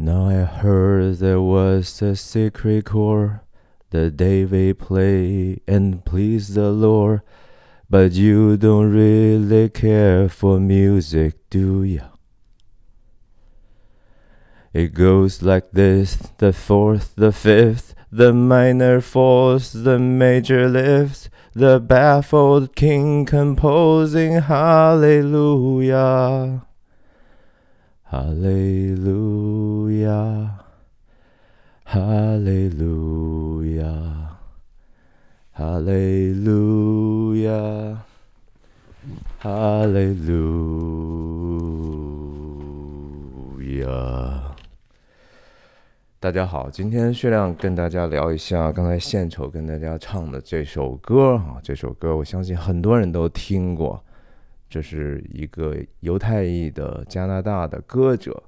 Now I heard there was a secret chord day we play and please the Lord. But you don't really care for music, do you? It goes like this the fourth, the fifth, the minor falls, the major lifts, the baffled king composing hallelujah. 哈利路亚，哈利路亚，哈利路亚，哈利路亚。大家好，今天薛亮跟大家聊一下刚才献丑跟大家唱的这首歌啊，这首歌我相信很多人都听过。这是一个犹太裔的加拿大的歌者，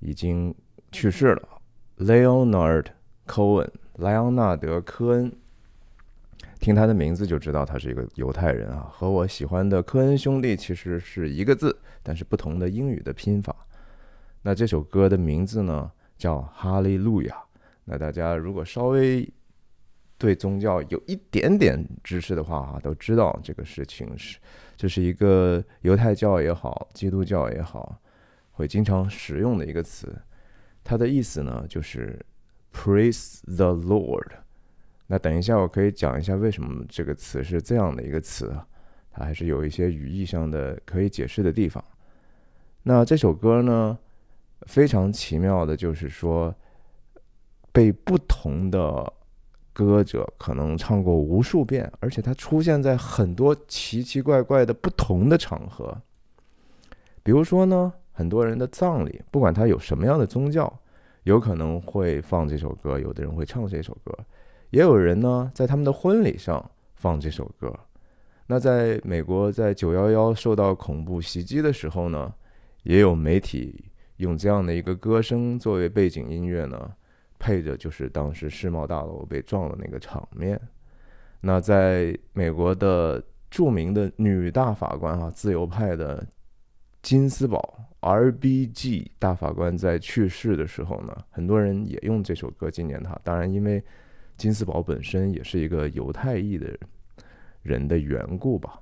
已经去世了。Leonard Cohen，莱昂纳德·科恩，听他的名字就知道他是一个犹太人啊，和我喜欢的科恩兄弟其实是一个字，但是不同的英语的拼法。那这首歌的名字呢，叫《哈利路亚》。那大家如果稍微……对宗教有一点点知识的话，啊，都知道这个事情是，这是一个犹太教也好，基督教也好，会经常使用的一个词。它的意思呢，就是 praise the Lord。那等一下，我可以讲一下为什么这个词是这样的一个词，它还是有一些语义上的可以解释的地方。那这首歌呢，非常奇妙的，就是说被不同的。歌者可能唱过无数遍，而且他出现在很多奇奇怪怪的不同的场合。比如说呢，很多人的葬礼，不管他有什么样的宗教，有可能会放这首歌；有的人会唱这首歌，也有人呢，在他们的婚礼上放这首歌。那在美国，在九幺幺受到恐怖袭击的时候呢，也有媒体用这样的一个歌声作为背景音乐呢。配着就是当时世贸大楼被撞的那个场面。那在美国的著名的女大法官啊，自由派的金斯堡 R B G 大法官在去世的时候呢，很多人也用这首歌纪念他。当然，因为金斯堡本身也是一个犹太裔的人的缘故吧。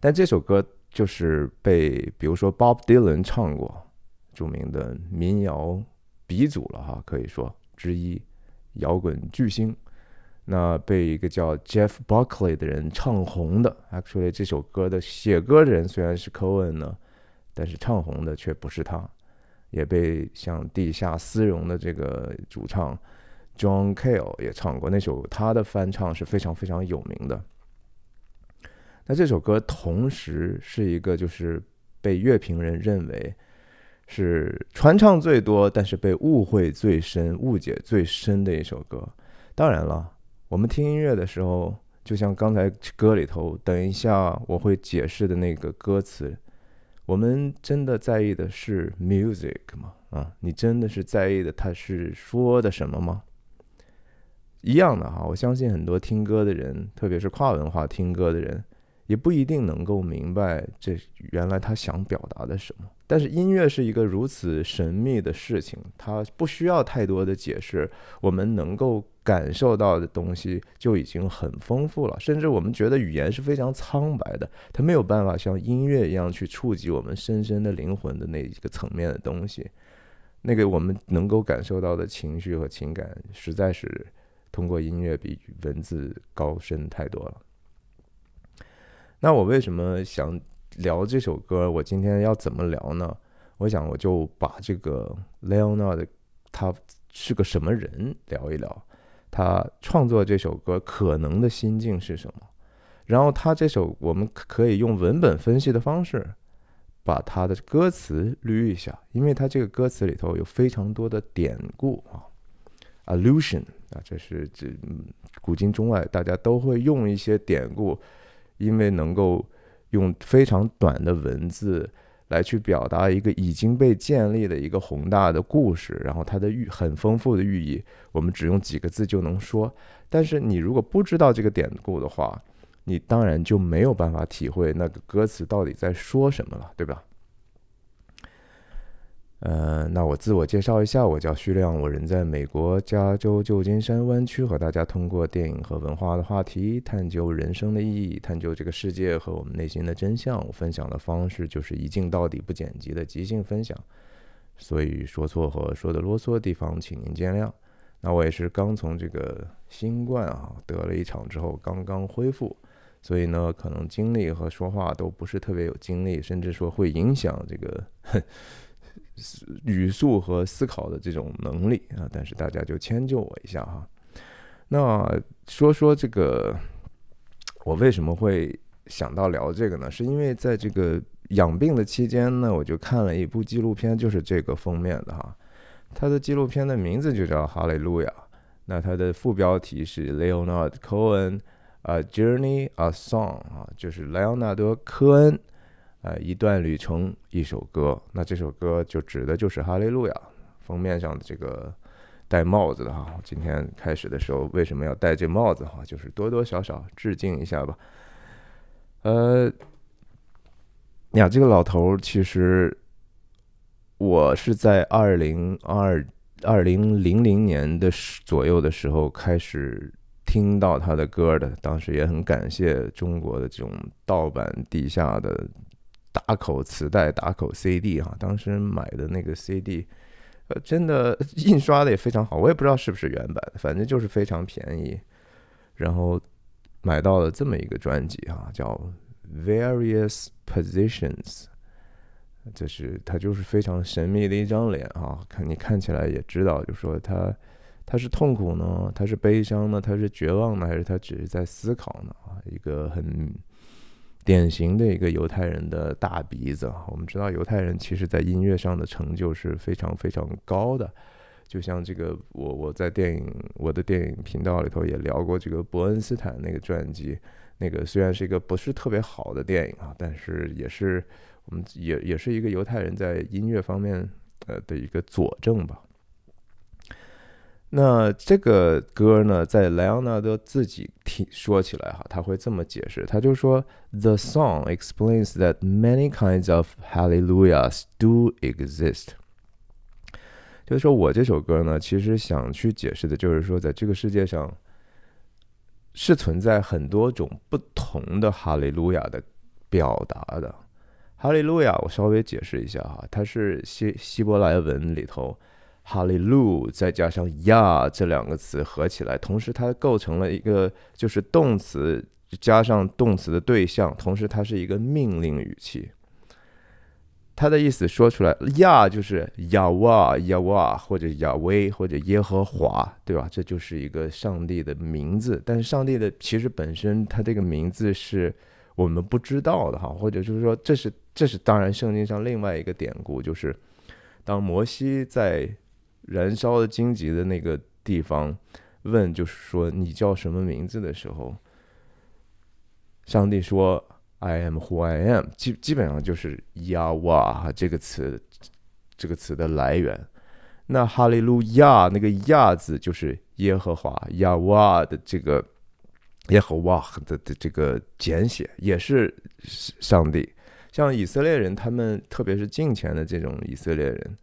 但这首歌就是被，比如说 Bob Dylan 唱过，著名的民谣。鼻祖了哈，可以说之一。摇滚巨星，那被一个叫 Jeff Buckley 的人唱红的。Actually，这首歌的写歌人虽然是 Cohen 呢，但是唱红的却不是他。也被像地下丝绒的这个主唱 John k a l e 也唱过那首，他的翻唱是非常非常有名的。那这首歌同时是一个，就是被乐评人认为。是传唱最多，但是被误会最深、误解最深的一首歌。当然了，我们听音乐的时候，就像刚才歌里头，等一下我会解释的那个歌词，我们真的在意的是 music 吗？啊，你真的是在意的，他是说的什么吗？一样的哈，我相信很多听歌的人，特别是跨文化听歌的人。也不一定能够明白这原来他想表达的什么。但是音乐是一个如此神秘的事情，它不需要太多的解释，我们能够感受到的东西就已经很丰富了。甚至我们觉得语言是非常苍白的，它没有办法像音乐一样去触及我们深深的灵魂的那一个层面的东西。那个我们能够感受到的情绪和情感，实在是通过音乐比文字高深太多了。那我为什么想聊这首歌？我今天要怎么聊呢？我想，我就把这个 Leonard 他是个什么人聊一聊，他创作这首歌可能的心境是什么。然后他这首，我们可以用文本分析的方式把他的歌词捋一下，因为他这个歌词里头有非常多的典故啊，allusion 啊，这是这古今中外大家都会用一些典故。因为能够用非常短的文字来去表达一个已经被建立的一个宏大的故事，然后它的寓很丰富的寓意，我们只用几个字就能说。但是你如果不知道这个典故的话，你当然就没有办法体会那个歌词到底在说什么了，对吧？呃，那我自我介绍一下，我叫徐亮，我人在美国加州旧金山湾区，和大家通过电影和文化的话题，探究人生的意义，探究这个世界和我们内心的真相。我分享的方式就是一镜到底不剪辑的即兴分享，所以说错和说的啰嗦的地方，请您见谅。那我也是刚从这个新冠啊得了一场之后，刚刚恢复，所以呢，可能精力和说话都不是特别有精力，甚至说会影响这个。语速和思考的这种能力啊，但是大家就迁就我一下哈。那说说这个，我为什么会想到聊这个呢？是因为在这个养病的期间呢，我就看了一部纪录片，就是这个封面的哈。它的纪录片的名字就叫《哈利路亚》。那它的副标题是 Leonard Cohen A Journey A Song 啊，就是莱昂纳德·科恩。呃，一段旅程，一首歌，那这首歌就指的就是《哈利路亚》封面上的这个戴帽子的哈。今天开始的时候，为什么要戴这帽子哈？就是多多少少致敬一下吧。呃，呀，这个老头其实我是在二零二二零零零年的左右的时候开始听到他的歌的，当时也很感谢中国的这种盗版地下的。打口磁带，打口 CD 哈，当时买的那个 CD，呃，真的 印刷的也非常好，我也不知道是不是原版，反正就是非常便宜，然后买到了这么一个专辑哈，叫 Various Positions，就是它就是非常神秘的一张脸啊，看你看起来也知道，就说他他是痛苦呢，他是悲伤呢，他是绝望呢，还是他只是在思考呢啊，一个很。典型的一个犹太人的大鼻子啊，我们知道犹太人其实，在音乐上的成就是非常非常高的，就像这个我我在电影我的电影频道里头也聊过这个伯恩斯坦那个传记，那个虽然是一个不是特别好的电影啊，但是也是我们也也是一个犹太人在音乐方面呃的一个佐证吧。那这个歌呢，在莱昂纳德自己听说起来哈，他会这么解释，他就说：“The song explains that many kinds of hallelujas h do exist。”就是说我这首歌呢，其实想去解释的就是说，在这个世界上是存在很多种不同的哈利路亚的表达的。哈利路亚，我稍微解释一下哈，它是希希伯来文里头。哈利路，再加上亚这两个词合起来，同时它构成了一个就是动词加上动词的对象，同时它是一个命令语气。他的意思说出来，亚就是亚哇亚哇，或者亚威或者耶和华，对吧？这就是一个上帝的名字。但是上帝的其实本身，他这个名字是我们不知道的哈，或者就是说，这是这是当然，圣经上另外一个典故就是，当摩西在燃烧的荆棘的那个地方，问就是说你叫什么名字的时候，上帝说 “I am who I am”，基基本上就是“ e h 这个词，这个词的来源。那“哈利路亚”那个“亚”字就是耶和华“ Yahweh 的这个耶和华的的这个简写，也是上帝。像以色列人，他们特别是近前的这种以色列人。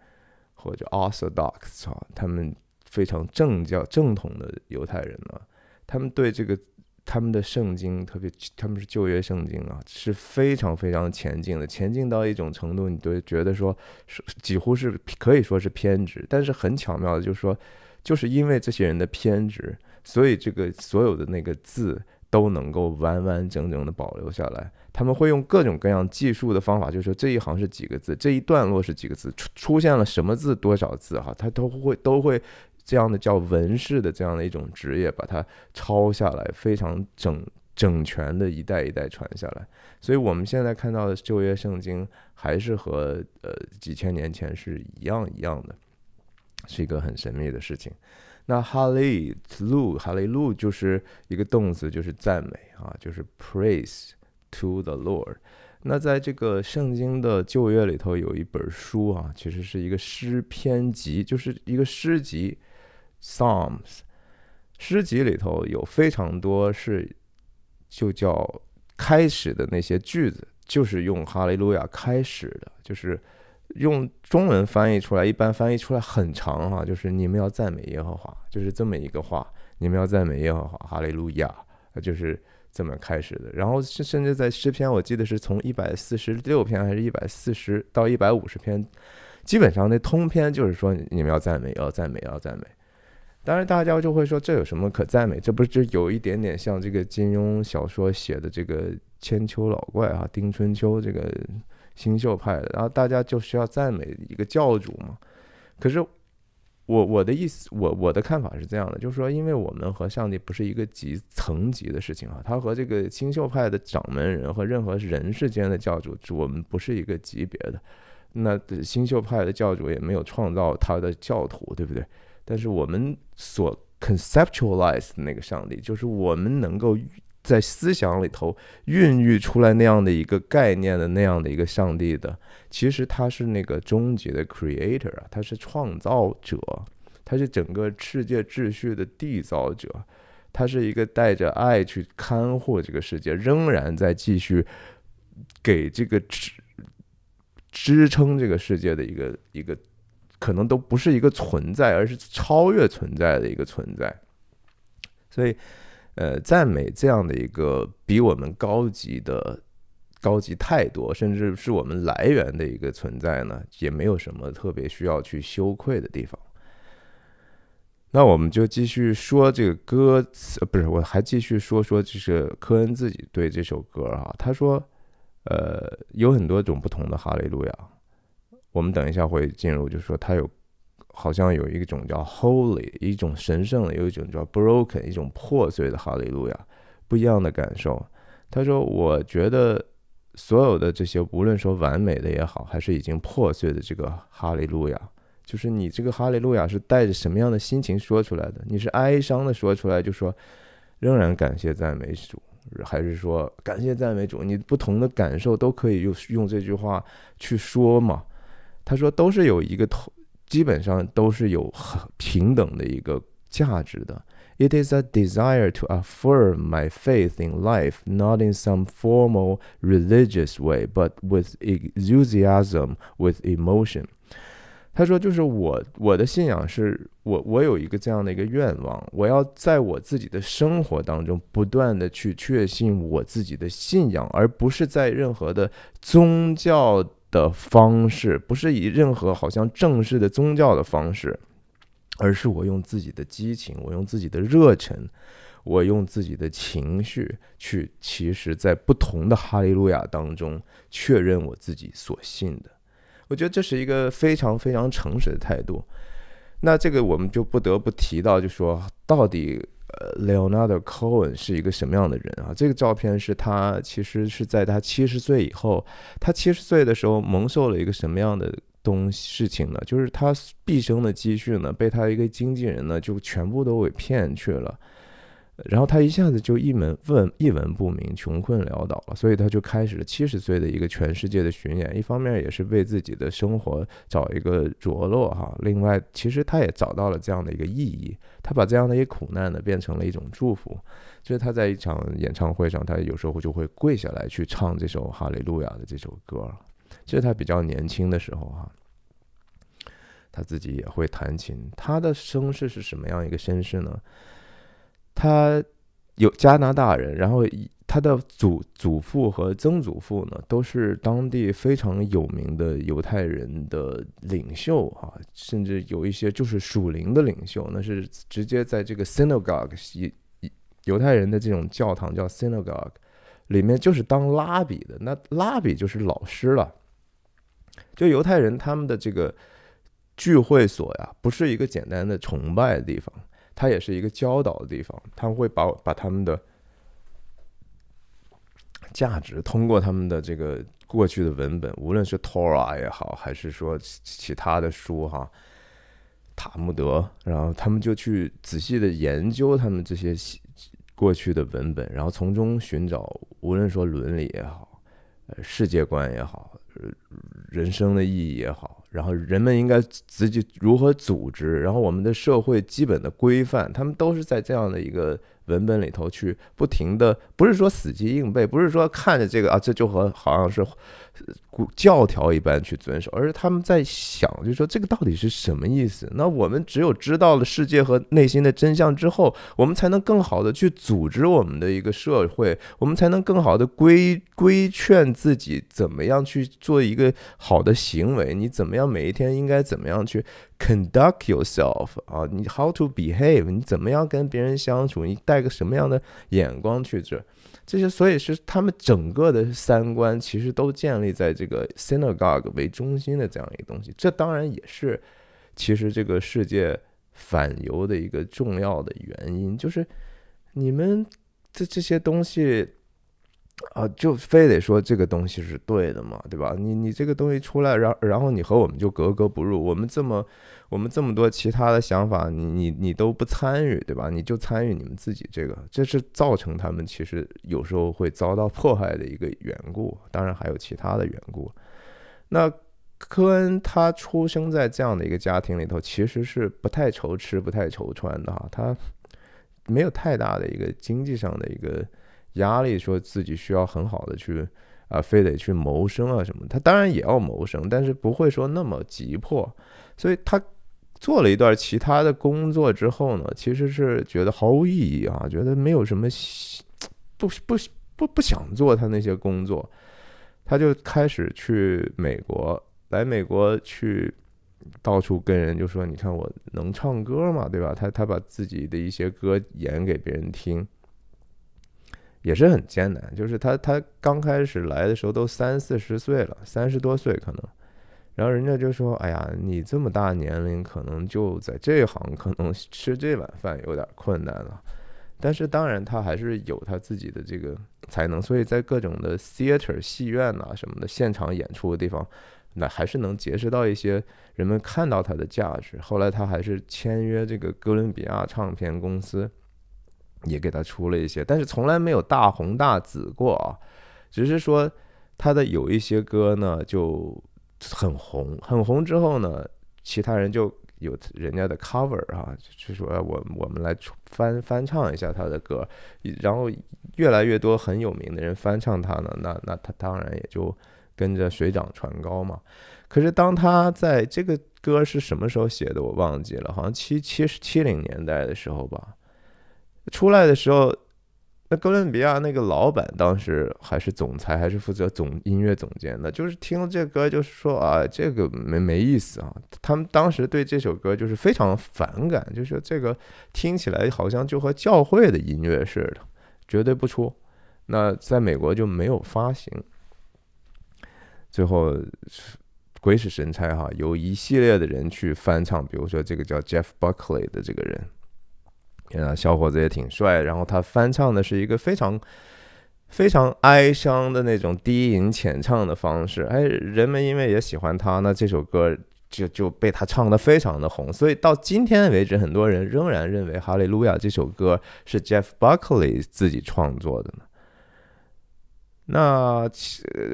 或者 Orthodox 啊，他们非常正教正统的犹太人啊，他们对这个他们的圣经特别，他们是旧约圣经啊，是非常非常前进的，前进到一种程度，你都觉得说是几乎是可以说是偏执，但是很巧妙的就是说，就是因为这些人的偏执，所以这个所有的那个字。都能够完完整整的保留下来，他们会用各种各样计数的方法，就是说这一行是几个字，这一段落是几个字，出出现了什么字多少字哈，他都会都会这样的叫文式的这样的一种职业，把它抄下来，非常整整全的一代一代传下来，所以我们现在看到的旧约圣经还是和呃几千年前是一样一样的，是一个很神秘的事情。那哈利路哈利路就是一个动词，就是赞美啊，就是 praise to the Lord。那在这个圣经的旧约里头有一本书啊，其实是一个诗篇集，就是一个诗集，psalms。诗集里头有非常多是就叫开始的那些句子，就是用哈利路亚开始的，就是。用中文翻译出来，一般翻译出来很长哈，就是你们要赞美耶和华，就是这么一个话，你们要赞美耶和华，哈利路亚，就是这么开始的。然后甚至在诗篇，我记得是从一百四十六篇还是一百四十到一百五十篇，基本上那通篇就是说你们要赞美，要赞美，要赞美。当然大家就会说这有什么可赞美？这不是就有一点点像这个金庸小说写的这个千秋老怪啊，丁春秋这个。新秀派的，然后大家就需要赞美一个教主嘛。可是我我的意思，我我的看法是这样的，就是说，因为我们和上帝不是一个级层级的事情啊，他和这个新秀派的掌门人和任何人世间的教主，我们不是一个级别的。那新秀派的教主也没有创造他的教徒，对不对？但是我们所 c o n c e p t u a l i z e 的那个上帝，就是我们能够。在思想里头孕育出来那样的一个概念的那样的一个上帝的，其实他是那个终极的 creator 啊，他是创造者，他是整个世界秩序的缔造者，他是一个带着爱去看护这个世界，仍然在继续给这个支支撑这个世界的一个一个，可能都不是一个存在，而是超越存在的一个存在，所以。呃，赞美这样的一个比我们高级的、高级太多，甚至是我们来源的一个存在呢，也没有什么特别需要去羞愧的地方。那我们就继续说这个歌词，不是，我还继续说说，就是科恩自己对这首歌啊，他说，呃，有很多种不同的哈利路亚，我们等一下会进入，就说他有。好像有一种叫 holy，一种神圣的；有一种叫 broken，一种破碎的哈利路亚，不一样的感受。他说：“我觉得所有的这些，无论说完美的也好，还是已经破碎的这个哈利路亚，就是你这个哈利路亚是带着什么样的心情说出来的？你是哀伤的说出来，就说仍然感谢赞美主，还是说感谢赞美主？你不同的感受都可以用用这句话去说嘛。”他说：“都是有一个同。”基本上都是有很平等的一个价值的。It is a desire to affirm my faith in life, not in some formal religious way, but with enthusiasm, with emotion。他说，就是我我的信仰是我我有一个这样的一个愿望，我要在我自己的生活当中不断的去确信我自己的信仰，而不是在任何的宗教。的方式不是以任何好像正式的宗教的方式，而是我用自己的激情，我用自己的热忱，我用自己的情绪去，其实，在不同的哈利路亚当中确认我自己所信的。我觉得这是一个非常非常诚实的态度。那这个我们就不得不提到，就说到底。呃，Leonard Cohen 是一个什么样的人啊？这个照片是他其实是在他七十岁以后，他七十岁的时候蒙受了一个什么样的东西事情呢？就是他毕生的积蓄呢，被他一个经纪人呢，就全部都给骗去了。然后他一下子就一文问一文不名，穷困潦倒了，所以他就开始了七十岁的一个全世界的巡演。一方面也是为自己的生活找一个着落哈，另外其实他也找到了这样的一个意义。他把这样的一些苦难呢，变成了一种祝福。就是他在一场演唱会上，他有时候就会跪下来去唱这首《哈利路亚》的这首歌。这是他比较年轻的时候哈，他自己也会弹琴。他的身世是什么样一个身世呢？他有加拿大人，然后他的祖祖父和曾祖父呢，都是当地非常有名的犹太人的领袖哈，甚至有一些就是属灵的领袖，那是直接在这个 synagogue 犹太人的这种教堂叫 synagogue 里面就是当拉比的，那拉比就是老师了。就犹太人他们的这个聚会所呀，不是一个简单的崇拜的地方。它也是一个教导的地方，他们会把把他们的价值通过他们的这个过去的文本，无论是《塔拉》也好，还是说其他的书哈，《塔木德》，然后他们就去仔细的研究他们这些过去的文本，然后从中寻找，无论说伦理也好，呃，世界观也好。人生的意义也好，然后人们应该自己如何组织，然后我们的社会基本的规范，他们都是在这样的一个文本里头去不停的，不是说死记硬背，不是说看着这个啊，这就和好像是。教条一般去遵守，而是他们在想，就是说这个到底是什么意思？那我们只有知道了世界和内心的真相之后，我们才能更好的去组织我们的一个社会，我们才能更好的规规劝自己怎么样去做一个好的行为，你怎么样每一天应该怎么样去。Conduct yourself 啊，你 how to behave，你怎么样跟别人相处，你带个什么样的眼光去这，这些所以是他们整个的三观其实都建立在这个 synagogue 为中心的这样一个东西。这当然也是其实这个世界反犹的一个重要的原因，就是你们这这些东西。啊，就非得说这个东西是对的嘛，对吧？你你这个东西出来，然然后你和我们就格格不入。我们这么我们这么多其他的想法，你你你都不参与，对吧？你就参与你们自己这个，这是造成他们其实有时候会遭到迫害的一个缘故。当然还有其他的缘故。那科恩他出生在这样的一个家庭里头，其实是不太愁吃、不太愁穿的，哈，他没有太大的一个经济上的一个。压力说自己需要很好的去啊，非得去谋生啊什么。他当然也要谋生，但是不会说那么急迫。所以他做了一段其他的工作之后呢，其实是觉得毫无意义啊，觉得没有什么不不不不想做他那些工作。他就开始去美国，来美国去到处跟人就说：“你看我能唱歌嘛，对吧？”他他把自己的一些歌演给别人听。也是很艰难，就是他他刚开始来的时候都三四十岁了，三十多岁可能，然后人家就说：“哎呀，你这么大年龄，可能就在这行可能吃这碗饭有点困难了。”但是当然，他还是有他自己的这个才能，所以在各种的 theater 戏院呐什么的现场演出的地方，那还是能结识到一些人们看到他的价值。后来他还是签约这个哥伦比亚唱片公司。也给他出了一些，但是从来没有大红大紫过啊，只是说他的有一些歌呢就很红，很红之后呢，其他人就有人家的 cover 啊，就说我我们来翻翻唱一下他的歌，然后越来越多很有名的人翻唱他呢，那那他当然也就跟着水涨船高嘛。可是当他在这个歌是什么时候写的，我忘记了，好像七七七零年代的时候吧。出来的时候，那哥伦比亚那个老板当时还是总裁，还是负责总音乐总监的，就是听了这歌，就是说啊，这个没没意思啊。他们当时对这首歌就是非常反感，就是这个听起来好像就和教会的音乐似的，绝对不出。那在美国就没有发行。最后鬼使神差哈，有一系列的人去翻唱，比如说这个叫 Jeff Buckley 的这个人。呃，小伙子也挺帅。然后他翻唱的是一个非常非常哀伤的那种低吟浅唱的方式。哎，人们因为也喜欢他，那这首歌就就被他唱的非常的红。所以到今天为止，很多人仍然认为《哈利路亚》这首歌是 Jeff Buckley 自己创作的呢。那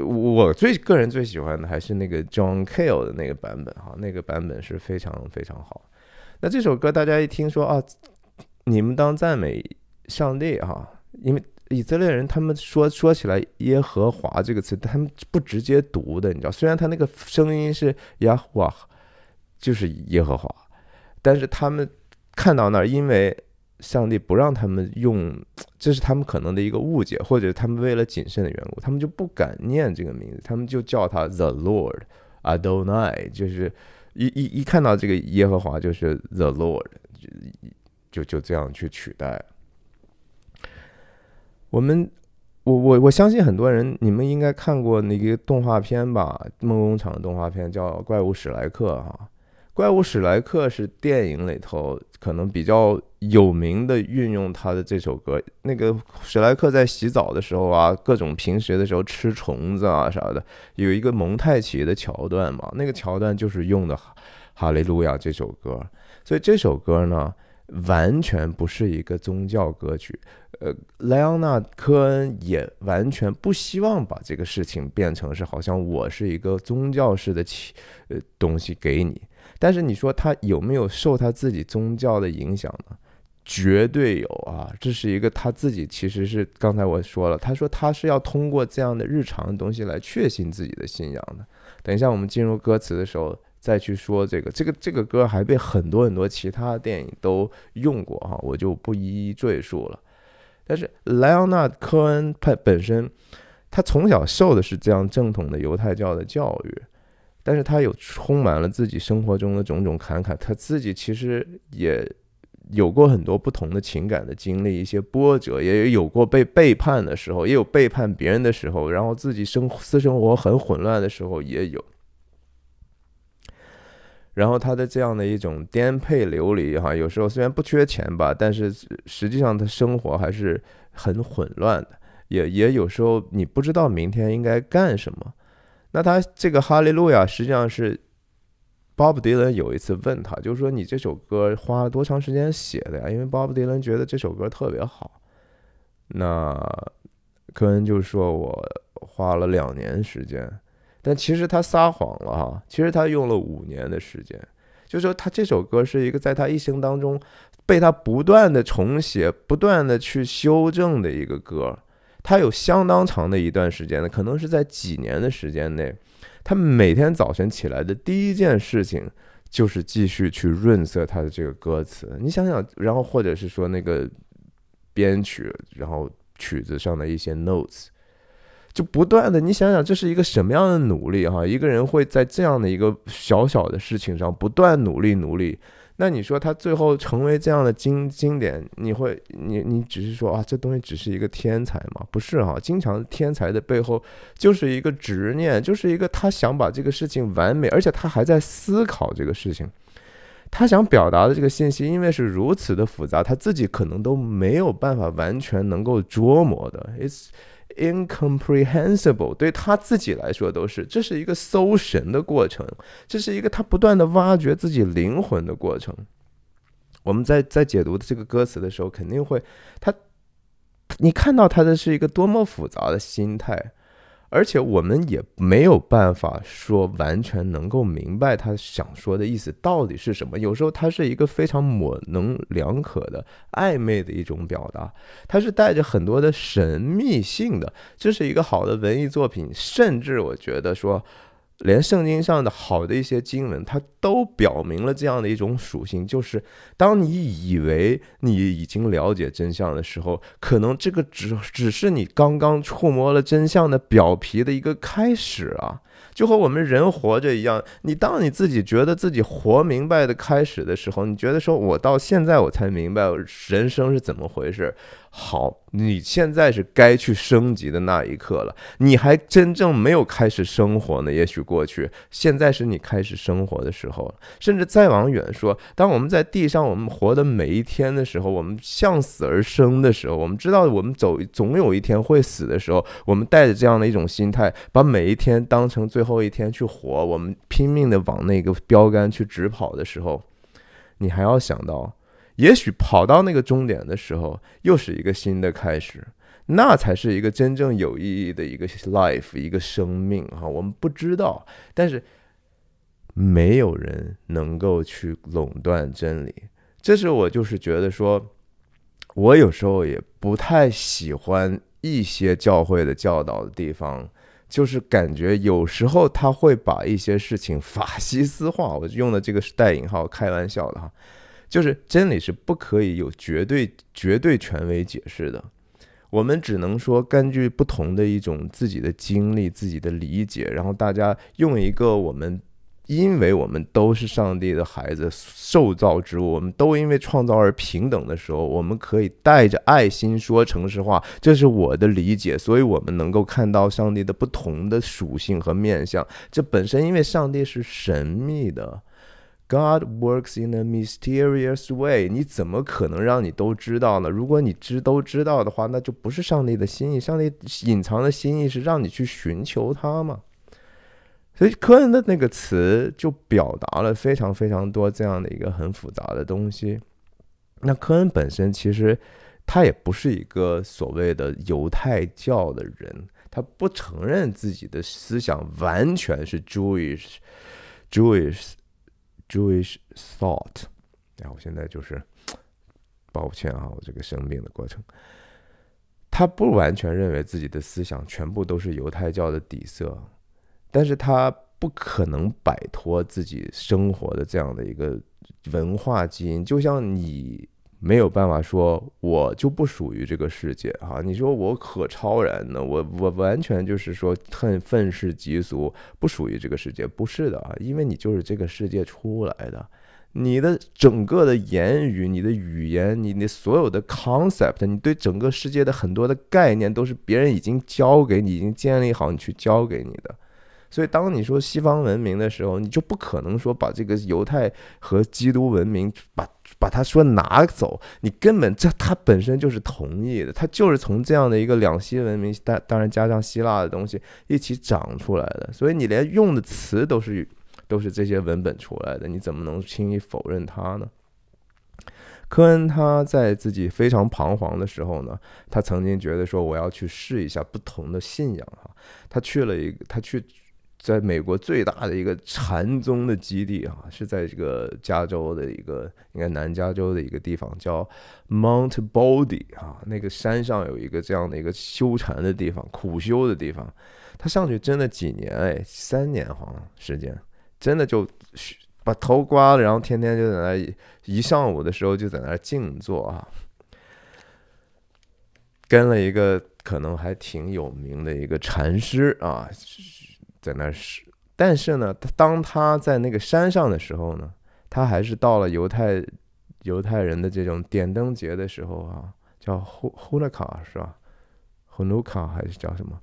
我最个人最喜欢的还是那个 John K 的那个版本哈，那个版本是非常非常好。那这首歌大家一听说啊。你们当赞美上帝哈，因为以色列人他们说说起来耶和华这个词，他们不直接读的，你知道，虽然他那个声音是呀哇，就是耶和华，但是他们看到那儿，因为上帝不让他们用，这是他们可能的一个误解，或者他们为了谨慎的缘故，他们就不敢念这个名字，他们就叫他 The Lord Adonai，就是一一一看到这个耶和华就是 The Lord。就就这样去取代，我们我我我相信很多人，你们应该看过那个动画片吧？梦工厂的动画片叫《怪物史莱克》哈，《怪物史莱克》是电影里头可能比较有名的运用他的这首歌。那个史莱克在洗澡的时候啊，各种平时的时候吃虫子啊啥的，有一个蒙太奇的桥段嘛，那个桥段就是用的《哈利路亚》这首歌。所以这首歌呢。完全不是一个宗教歌曲，呃，莱昂纳科恩也完全不希望把这个事情变成是好像我是一个宗教式的呃东西给你。但是你说他有没有受他自己宗教的影响呢？绝对有啊，这是一个他自己其实是刚才我说了，他说他是要通过这样的日常的东西来确信自己的信仰的。等一下我们进入歌词的时候。再去说这个，这个这个歌还被很多很多其他电影都用过啊，我就不一一赘述了。但是莱昂纳科恩他本身，他从小受的是这样正统的犹太教的教育，但是他有充满了自己生活中的种种坎坷，他自己其实也有过很多不同的情感的经历，一些波折，也有过被背叛的时候，也有背叛别人的时候，然后自己生私生活很混乱的时候也有。然后他的这样的一种颠沛流离，哈，有时候虽然不缺钱吧，但是实际上他生活还是很混乱的，也也有时候你不知道明天应该干什么。那他这个《哈利路亚》实际上是巴布迪伦有一次问他，就是说你这首歌花了多长时间写的呀？因为巴布迪伦觉得这首歌特别好。那科恩就说我花了两年时间。但其实他撒谎了哈，其实他用了五年的时间，就说他这首歌是一个在他一生当中，被他不断的重写、不断的去修正的一个歌，他有相当长的一段时间呢，可能是在几年的时间内，他每天早晨起来的第一件事情就是继续去润色他的这个歌词。你想想，然后或者是说那个编曲，然后曲子上的一些 notes。就不断的，你想想这是一个什么样的努力哈？一个人会在这样的一个小小的事情上不断努力努力，那你说他最后成为这样的经经典，你会你你只是说啊，这东西只是一个天才吗？不是哈，经常天才的背后就是一个执念，就是一个他想把这个事情完美，而且他还在思考这个事情，他想表达的这个信息，因为是如此的复杂，他自己可能都没有办法完全能够琢磨的。It's incomprehensible 对他自己来说都是，这是一个搜神的过程，这是一个他不断的挖掘自己灵魂的过程。我们在在解读这个歌词的时候，肯定会他，你看到他的是一个多么复杂的心态。而且我们也没有办法说完全能够明白他想说的意思到底是什么。有时候他是一个非常模棱两可的暧昧的一种表达，他是带着很多的神秘性的。这是一个好的文艺作品，甚至我觉得说。连圣经上的好的一些经文，它都表明了这样的一种属性，就是当你以为你已经了解真相的时候，可能这个只只是你刚刚触摸了真相的表皮的一个开始啊，就和我们人活着一样，你当你自己觉得自己活明白的开始的时候，你觉得说，我到现在我才明白人生是怎么回事。好，你现在是该去升级的那一刻了。你还真正没有开始生活呢？也许过去，现在是你开始生活的时候。甚至再往远说，当我们在地上我们活的每一天的时候，我们向死而生的时候，我们知道我们走总有一天会死的时候，我们带着这样的一种心态，把每一天当成最后一天去活，我们拼命的往那个标杆去直跑的时候，你还要想到。也许跑到那个终点的时候，又是一个新的开始，那才是一个真正有意义的一个 life，一个生命哈。我们不知道，但是没有人能够去垄断真理。这是我就是觉得说，我有时候也不太喜欢一些教会的教导的地方，就是感觉有时候他会把一些事情法西斯化。我用的这个是带引号，开玩笑的哈。就是真理是不可以有绝对、绝对权威解释的，我们只能说根据不同的一种自己的经历、自己的理解，然后大家用一个我们，因为我们都是上帝的孩子、受造之物，我们都因为创造而平等的时候，我们可以带着爱心说诚实话。这是我的理解，所以我们能够看到上帝的不同的属性和面相。这本身因为上帝是神秘的。God works in a mysterious way。你怎么可能让你都知道呢？如果你知都知道的话，那就不是上帝的心意。上帝隐藏的心意是让你去寻求他嘛。所以科恩的那个词就表达了非常非常多这样的一个很复杂的东西。那科恩本身其实他也不是一个所谓的犹太教的人，他不承认自己的思想完全是 Jewish，Jewish。Jewish thought，哎，我现在就是，抱歉啊，我这个生病的过程。他不完全认为自己的思想全部都是犹太教的底色，但是他不可能摆脱自己生活的这样的一个文化基因，就像你。没有办法说，我就不属于这个世界哈？你说我可超然呢？我我完全就是说很愤世嫉俗，不属于这个世界？不是的啊，因为你就是这个世界出来的，你的整个的言语、你的语言、你你所有的 concept，你对整个世界的很多的概念都是别人已经教给你、已经建立好你去教给你的。所以当你说西方文明的时候，你就不可能说把这个犹太和基督文明把。把他说拿走，你根本这他本身就是同意的，他就是从这样的一个两栖文明，当当然加上希腊的东西一起长出来的，所以你连用的词都是都是这些文本出来的，你怎么能轻易否认他呢？科恩他在自己非常彷徨的时候呢，他曾经觉得说我要去试一下不同的信仰哈，他去了一个他去。在美国最大的一个禅宗的基地，啊，是在这个加州的一个，应该南加州的一个地方，叫 Mount b o d y 啊，那个山上有一个这样的一个修禅的地方，苦修的地方。他上去真的几年，哎，三年好像时间，真的就把头刮了，然后天天就在那一上午的时候就在那静坐啊。跟了一个可能还挺有名的一个禅师啊。在那是，但是呢，他当他在那个山上的时候呢，他还是到了犹太犹太人的这种点灯节的时候啊，叫 h o l 卡 a 是吧 h o l u 还是叫什么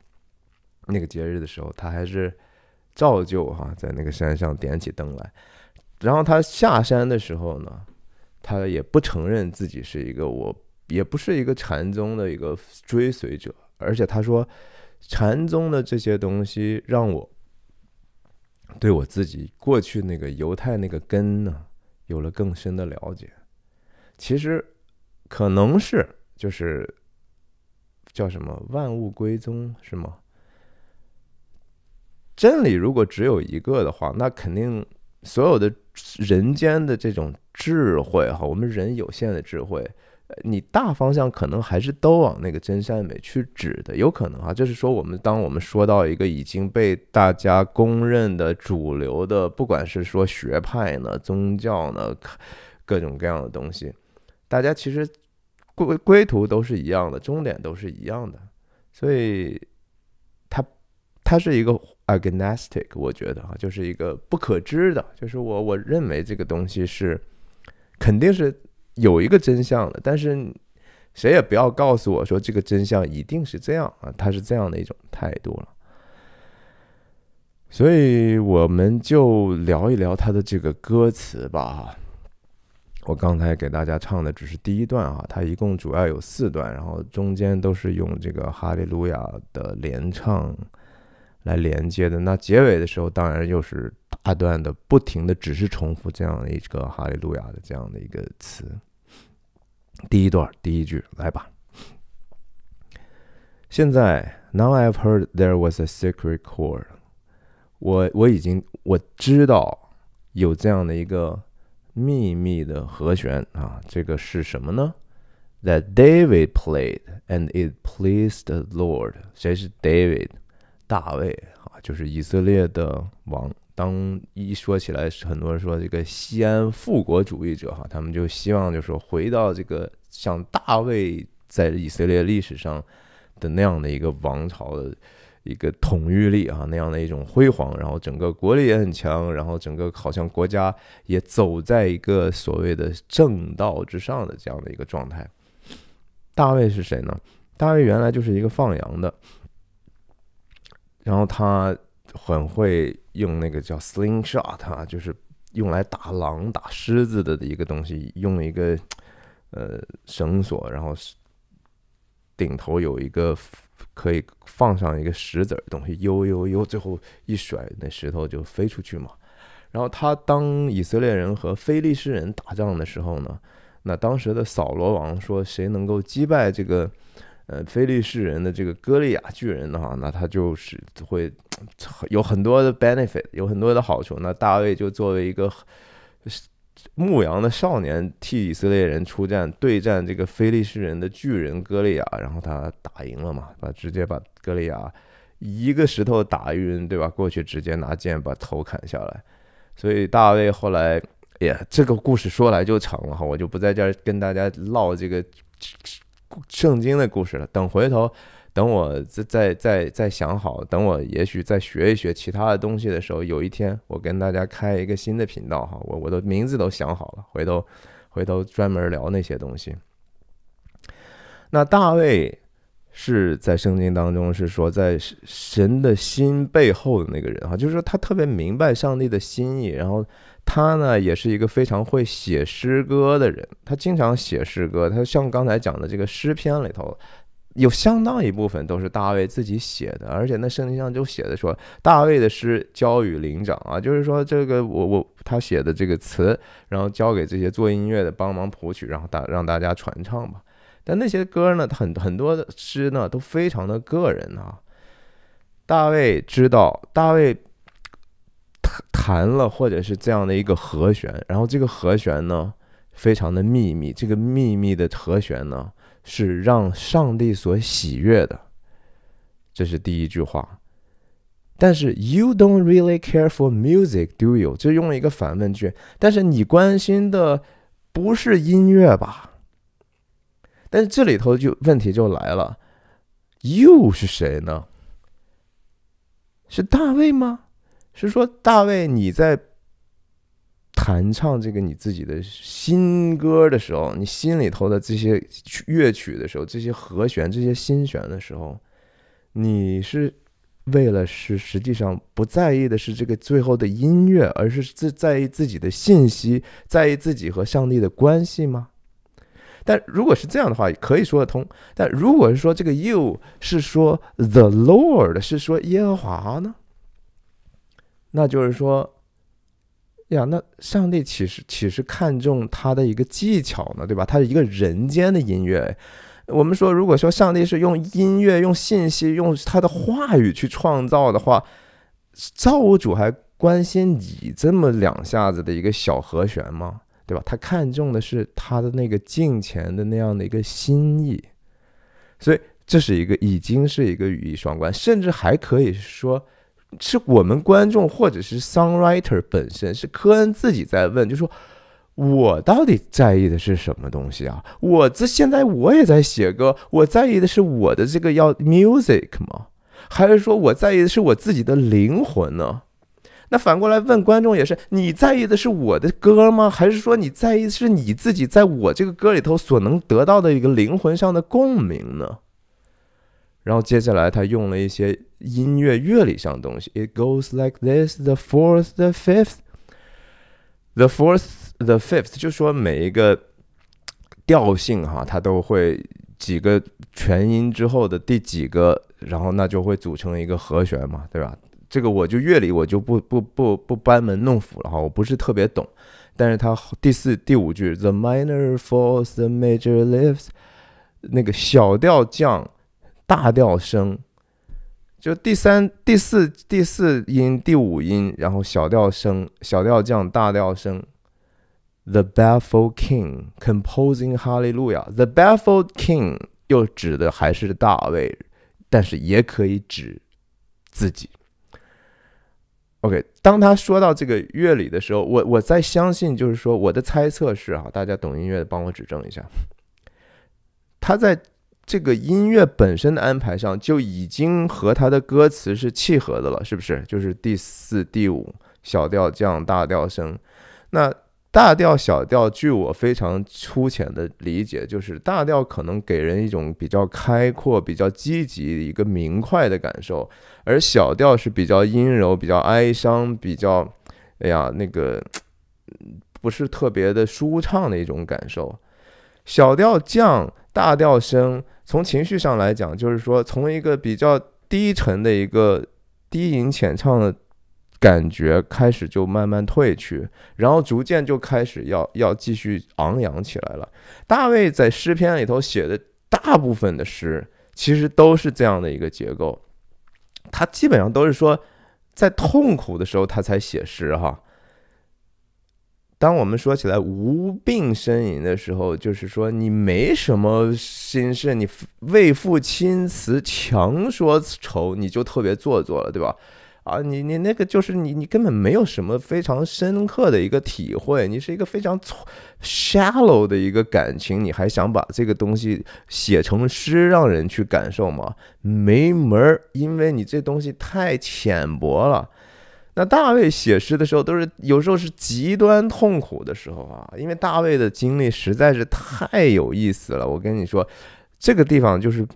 那个节日的时候，他还是照旧哈，在那个山上点起灯来。然后他下山的时候呢，他也不承认自己是一个，我也不是一个禅宗的一个追随者，而且他说。禅宗的这些东西让我对我自己过去那个犹太那个根呢有了更深的了解。其实可能是就是叫什么万物归宗是吗？真理如果只有一个的话，那肯定所有的人间的这种智慧哈，我们人有限的智慧。你大方向可能还是都往那个真善美去指的，有可能啊。就是说，我们当我们说到一个已经被大家公认的主流的，不管是说学派呢、宗教呢，各种各样的东西，大家其实归归途都是一样的，终点都是一样的。所以它它是一个 agnostic，我觉得啊，就是一个不可知的，就是我我认为这个东西是肯定是。有一个真相的，但是谁也不要告诉我说这个真相一定是这样啊！他是这样的一种态度了，所以我们就聊一聊他的这个歌词吧。我刚才给大家唱的只是第一段啊，它一共主要有四段，然后中间都是用这个哈利路亚的连唱来连接的。那结尾的时候，当然又是。那段的不停的只是重复这样的一个哈利路亚的这样的一个词。第一段第一句来吧。现在，Now I've heard there was a secret chord。我我已经我知道有这样的一个秘密的和弦啊。这个是什么呢？That David played and it pleased the Lord。谁是 David？大卫啊，就是以色列的王。当一说起来，很多人说这个西安复国主义者哈，他们就希望就说回到这个像大卫在以色列历史上的那样的一个王朝的一个统御力啊，那样的一种辉煌，然后整个国力也很强，然后整个好像国家也走在一个所谓的正道之上的这样的一个状态。大卫是谁呢？大卫原来就是一个放羊的，然后他。很会用那个叫 slingshot 啊，就是用来打狼打狮子的一个东西，用一个呃绳索，然后顶头有一个可以放上一个石子东西，悠悠悠，最后一甩，那石头就飞出去嘛。然后他当以色列人和非利士人打仗的时候呢，那当时的扫罗王说，谁能够击败这个？呃，非利士人的这个歌利亚巨人的话，那他就是会有很多的 benefit，有很多的好处。那大卫就作为一个牧羊的少年，替以色列人出战，对战这个非利士人的巨人歌利亚，然后他打赢了嘛，把直接把歌利亚一个石头打晕，对吧？过去直接拿剑把头砍下来。所以大卫后来，哎呀，这个故事说来就长了哈，我就不在这儿跟大家唠这个。圣经的故事了。等回头，等我再再再再想好，等我也许再学一学其他的东西的时候，有一天我跟大家开一个新的频道哈，我我的名字都想好了，回头回头专门聊那些东西。那大卫是在圣经当中是说在神的心背后的那个人哈，就是说他特别明白上帝的心意，然后。他呢，也是一个非常会写诗歌的人。他经常写诗歌。他像刚才讲的这个诗篇里头，有相当一部分都是大卫自己写的。而且那圣经上就写的说，大卫的诗交与灵长啊，就是说这个我我他写的这个词，然后交给这些做音乐的帮忙谱曲，然后大让大家传唱吧。但那些歌呢，很很多的诗呢，都非常的个人啊。大卫知道，大卫。弹了，或者是这样的一个和弦，然后这个和弦呢，非常的秘密。这个秘密的和弦呢，是让上帝所喜悦的，这是第一句话。但是 you don't really care for music, do you？这用了一个反问句。但是你关心的不是音乐吧？但是这里头就问题就来了，又是谁呢？是大卫吗？是说，大卫，你在弹唱这个你自己的新歌的时候，你心里头的这些乐曲的时候，这些和弦，这些心弦的时候，你是为了是实际上不在意的是这个最后的音乐，而是自在意自己的信息，在意自己和上帝的关系吗？但如果是这样的话，可以说得通。但如果是说这个 “you” 是说 “the Lord”，是说耶和华呢？那就是说，呀，那上帝岂是岂是看重他的一个技巧呢？对吧？他是一个人间的音乐。我们说，如果说上帝是用音乐、用信息、用他的话语去创造的话，造物主还关心你这么两下子的一个小和弦吗？对吧？他看重的是他的那个镜前的那样的一个心意。所以这是一个已经是一个语义双关，甚至还可以说。是我们观众，或者是 songwriter 本身，是科恩自己在问，就说我到底在意的是什么东西啊？我这现在我也在写歌，我在意的是我的这个要 music 吗？还是说我在意的是我自己的灵魂呢？那反过来问观众也是，你在意的是我的歌吗？还是说你在意是你自己在我这个歌里头所能得到的一个灵魂上的共鸣呢？然后接下来他用了一些音乐乐理上的东西，it goes like this: the fourth, the fifth, the fourth, the fifth，就说每一个调性哈，它都会几个全音之后的第几个，然后那就会组成一个和弦嘛，对吧？这个我就乐理我就不不不不班门弄斧了哈，我不是特别懂，但是他第四第五句，the minor falls, the major lifts，那个小调降。大调声，就第三、第四、第四音、第五音，然后小调声、小调降、大调声。The baffled king composing Hallelujah。The baffled king 又指的还是大卫，但是也可以指自己。OK，当他说到这个乐理的时候，我我在相信，就是说我的猜测是啊，大家懂音乐的帮我指正一下，他在。这个音乐本身的安排上就已经和他的歌词是契合的了，是不是？就是第四、第五小调降大调升，那大调、小调，据我非常粗浅的理解，就是大调可能给人一种比较开阔、比较积极、一个明快的感受，而小调是比较阴柔、比较哀伤、比较，哎呀，那个，不是特别的舒畅的一种感受。小调降，大调升。从情绪上来讲，就是说，从一个比较低沉的一个低吟浅唱的感觉开始，就慢慢退去，然后逐渐就开始要要继续昂扬起来了。大卫在诗篇里头写的大部分的诗，其实都是这样的一个结构。他基本上都是说，在痛苦的时候他才写诗，哈。当我们说起来无病呻吟的时候，就是说你没什么心事，你为父亲词强说愁，你就特别做作了，对吧？啊，你你那个就是你你根本没有什么非常深刻的一个体会，你是一个非常 shallow 的一个感情，你还想把这个东西写成诗让人去感受吗？没门儿，因为你这东西太浅薄了。那大卫写诗的时候都是有时候是极端痛苦的时候啊，因为大卫的经历实在是太有意思了。我跟你说，这个地方就是，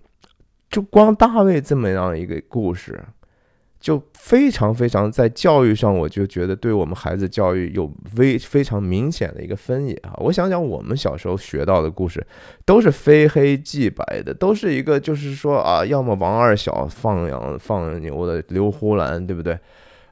就光大卫这么样一个故事，就非常非常在教育上，我就觉得对我们孩子教育有非非常明显的一个分野啊。我想想，我们小时候学到的故事，都是非黑即白的，都是一个就是说啊，要么王二小放羊放牛的，刘胡兰，对不对？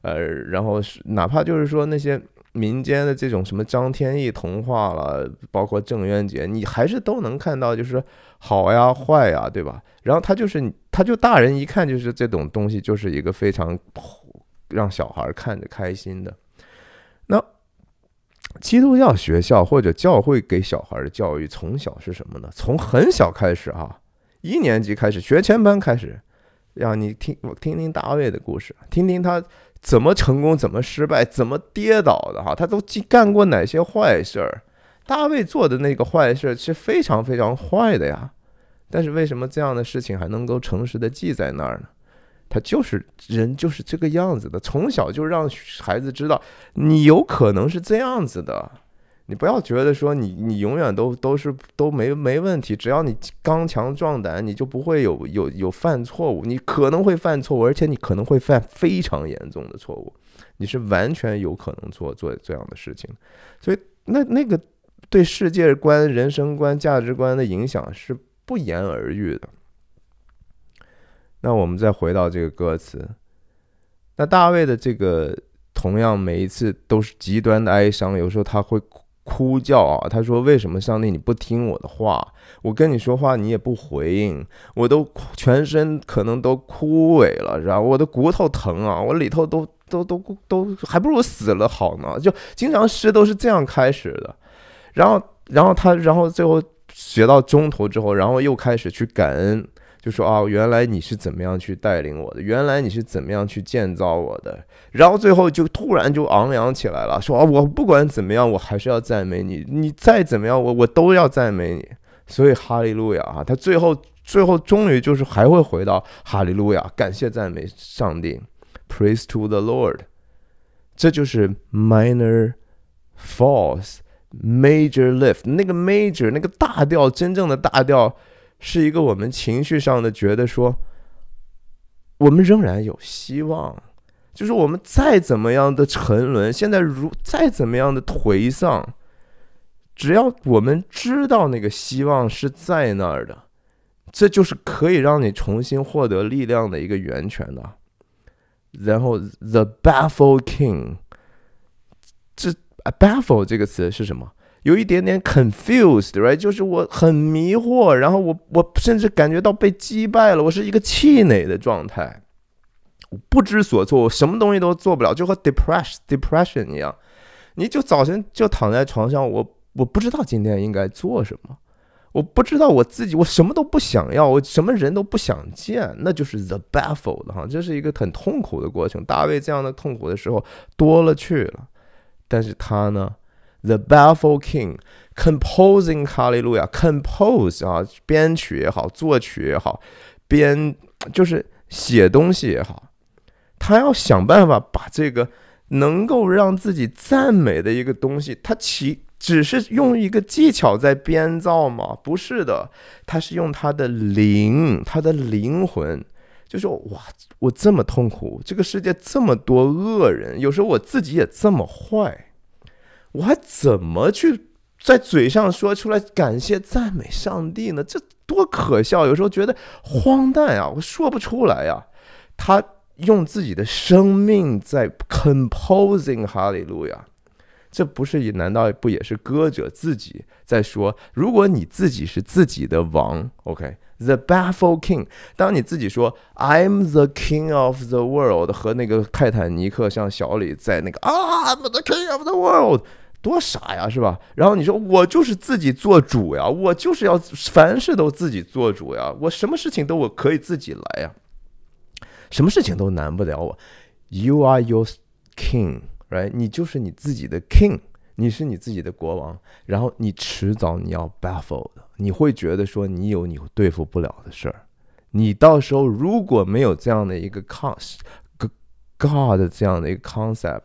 呃，然后是哪怕就是说那些民间的这种什么张天翼童话了，包括郑渊洁，你还是都能看到，就是说好呀、坏呀，对吧？然后他就是，他就大人一看就是这种东西，就是一个非常让小孩看着开心的。那基督教学校或者教会给小孩的教育，从小是什么呢？从很小开始啊，一年级开始，学前班开始，让你听我听听大卫的故事，听听他。怎么成功？怎么失败？怎么跌倒的？哈，他都干过哪些坏事儿？大卫做的那个坏事儿是非常非常坏的呀。但是为什么这样的事情还能够诚实的记在那儿呢？他就是人，就是这个样子的。从小就让孩子知道，你有可能是这样子的。你不要觉得说你你永远都都是都没没问题，只要你刚强壮胆，你就不会有有有犯错误，你可能会犯错误，而且你可能会犯非常严重的错误，你是完全有可能做做这样的事情，所以那那个对世界观、人生观、价值观的影响是不言而喻的。那我们再回到这个歌词，那大卫的这个同样每一次都是极端的哀伤，有时候他会。哭叫啊！他说：“为什么上帝你不听我的话？我跟你说话你也不回应，我都全身可能都枯萎了，然后我的骨头疼啊，我里头都都都都还不如死了好呢！就经常诗都是这样开始的，然后然后他然后最后学到中途之后，然后又开始去感恩。”就说啊，原来你是怎么样去带领我的？原来你是怎么样去建造我的？然后最后就突然就昂扬起来了，说啊，我不管怎么样，我还是要赞美你。你再怎么样，我我都要赞美你。所以哈利路亚啊，他最后最后终于就是还会回到哈利路亚，感谢赞美上帝，Praise to the Lord。这就是 Minor False Major Lift 那个 Major 那个大调，真正的大调。是一个我们情绪上的觉得说，我们仍然有希望，就是我们再怎么样的沉沦，现在如再怎么样的颓丧，只要我们知道那个希望是在那儿的，这就是可以让你重新获得力量的一个源泉的。然后，the baffled king，这 baffle 这个词是什么？有一点点 confused，right？就是我很迷惑，然后我我甚至感觉到被击败了，我是一个气馁的状态，不知所措，我什么东西都做不了，就和 d e p r e s s o n depression 一样，你就早晨就躺在床上，我我不知道今天应该做什么，我不知道我自己，我什么都不想要，我什么人都不想见，那就是 the baffled 哈，这是一个很痛苦的过程。大卫这样的痛苦的时候多了去了，但是他呢？The Baffle King composing Hallelujah compose 啊，编曲也好，作曲也好，编就是写东西也好，他要想办法把这个能够让自己赞美的一个东西，他其只是用一个技巧在编造吗？不是的，他是用他的灵，他的灵魂，就说哇，我这么痛苦，这个世界这么多恶人，有时候我自己也这么坏。我还怎么去在嘴上说出来感谢赞美上帝呢？这多可笑！有时候觉得荒诞啊，我说不出来啊。他用自己的生命在 composing 哈里路亚，这不是也难道不也是歌者自己在说？如果你自己是自己的王，OK，the baffle king。当你自己说 I'm the king of the world，和那个泰坦尼克像小李在那个啊，I'm the king of the world。多傻呀，是吧？然后你说我就是自己做主呀，我就是要凡事都自己做主呀，我什么事情都我可以自己来呀，什么事情都难不了我。You are your king, right？你就是你自己的 king，你是你自己的国王。然后你迟早你要 baffled，你会觉得说你有你对付不了的事儿。你到时候如果没有这样的一个 cons God，这样的一个 concept。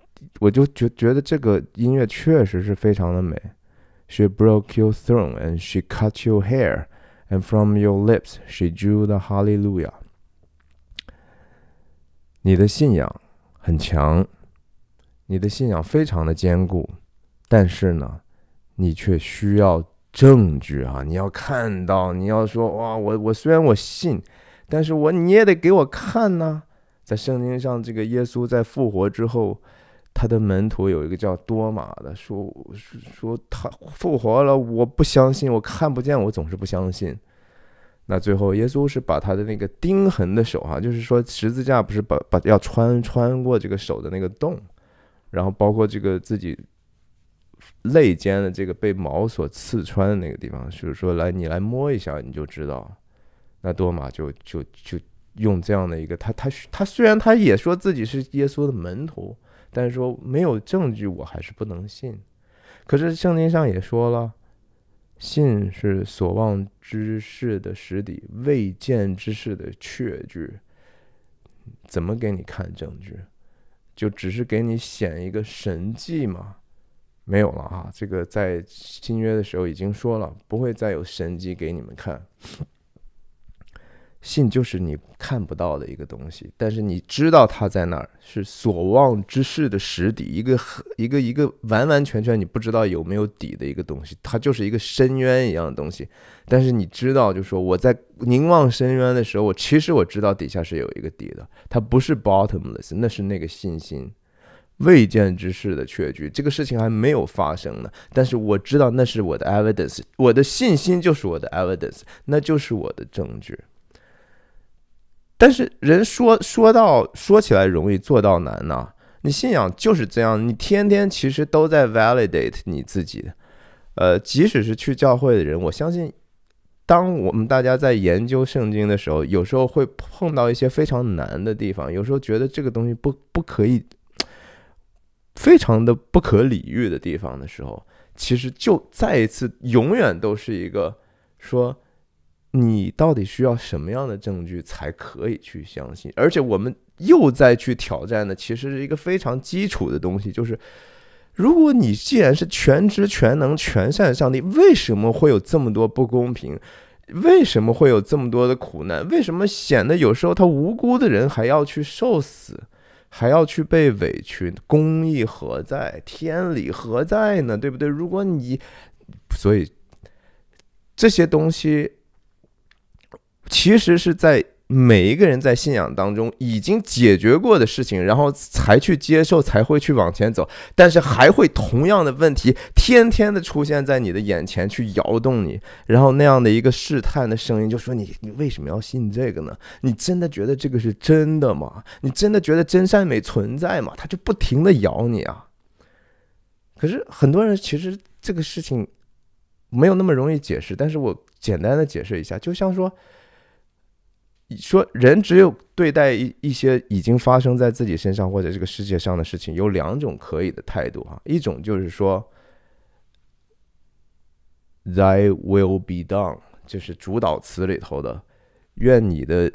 我就觉觉得这个音乐确实是非常的美。She broke your throne, and she cut your hair, and from your lips she drew the hallelujah。你的信仰很强，你的信仰非常的坚固，但是呢，你却需要证据啊！你要看到，你要说哇，我我虽然我信，但是我你也得给我看呐。在圣经上，这个耶稣在复活之后。他的门徒有一个叫多马的，说说他复活了，我不相信，我看不见，我总是不相信。那最后耶稣是把他的那个钉痕的手，哈，就是说十字架不是把把要穿穿过这个手的那个洞，然后包括这个自己肋间的这个被矛所刺穿的那个地方，就是说来你来摸一下你就知道。那多马就就就用这样的一个他他他虽然他也说自己是耶稣的门徒。但是说没有证据，我还是不能信。可是圣经上也说了，信是所望之事的实底，未见之事的确据。怎么给你看证据？就只是给你显一个神迹吗？没有了啊！这个在新约的时候已经说了，不会再有神迹给你们看。信就是你看不到的一个东西，但是你知道它在那儿是所望之事的实底，一个一个一个完完全全你不知道有没有底的一个东西，它就是一个深渊一样的东西。但是你知道，就说我在凝望深渊的时候，我其实我知道底下是有一个底的，它不是 bottomless，那是那个信心未见之事的确据。这个事情还没有发生呢，但是我知道那是我的 evidence，我的信心就是我的 evidence，那就是我的证据。但是人说说到说起来容易做到难呐，你信仰就是这样，你天天其实都在 validate 你自己呃，即使是去教会的人，我相信，当我们大家在研究圣经的时候，有时候会碰到一些非常难的地方，有时候觉得这个东西不不可以，非常的不可理喻的地方的时候，其实就再一次永远都是一个说。你到底需要什么样的证据才可以去相信？而且我们又在去挑战的，其实是一个非常基础的东西，就是如果你既然是全知全能全善上帝，为什么会有这么多不公平？为什么会有这么多的苦难？为什么显得有时候他无辜的人还要去受死，还要去被委屈？公义何在？天理何在呢？对不对？如果你所以这些东西。其实是在每一个人在信仰当中已经解决过的事情，然后才去接受，才会去往前走，但是还会同样的问题天天的出现在你的眼前，去摇动你，然后那样的一个试探的声音就说你你为什么要信这个呢？你真的觉得这个是真的吗？你真的觉得真善美存在吗？他就不停的摇你啊。可是很多人其实这个事情没有那么容易解释，但是我简单的解释一下，就像说。说人只有对待一一些已经发生在自己身上或者这个世界上的事情，有两种可以的态度啊。一种就是说，Thy will be done，就是主导词里头的，愿你的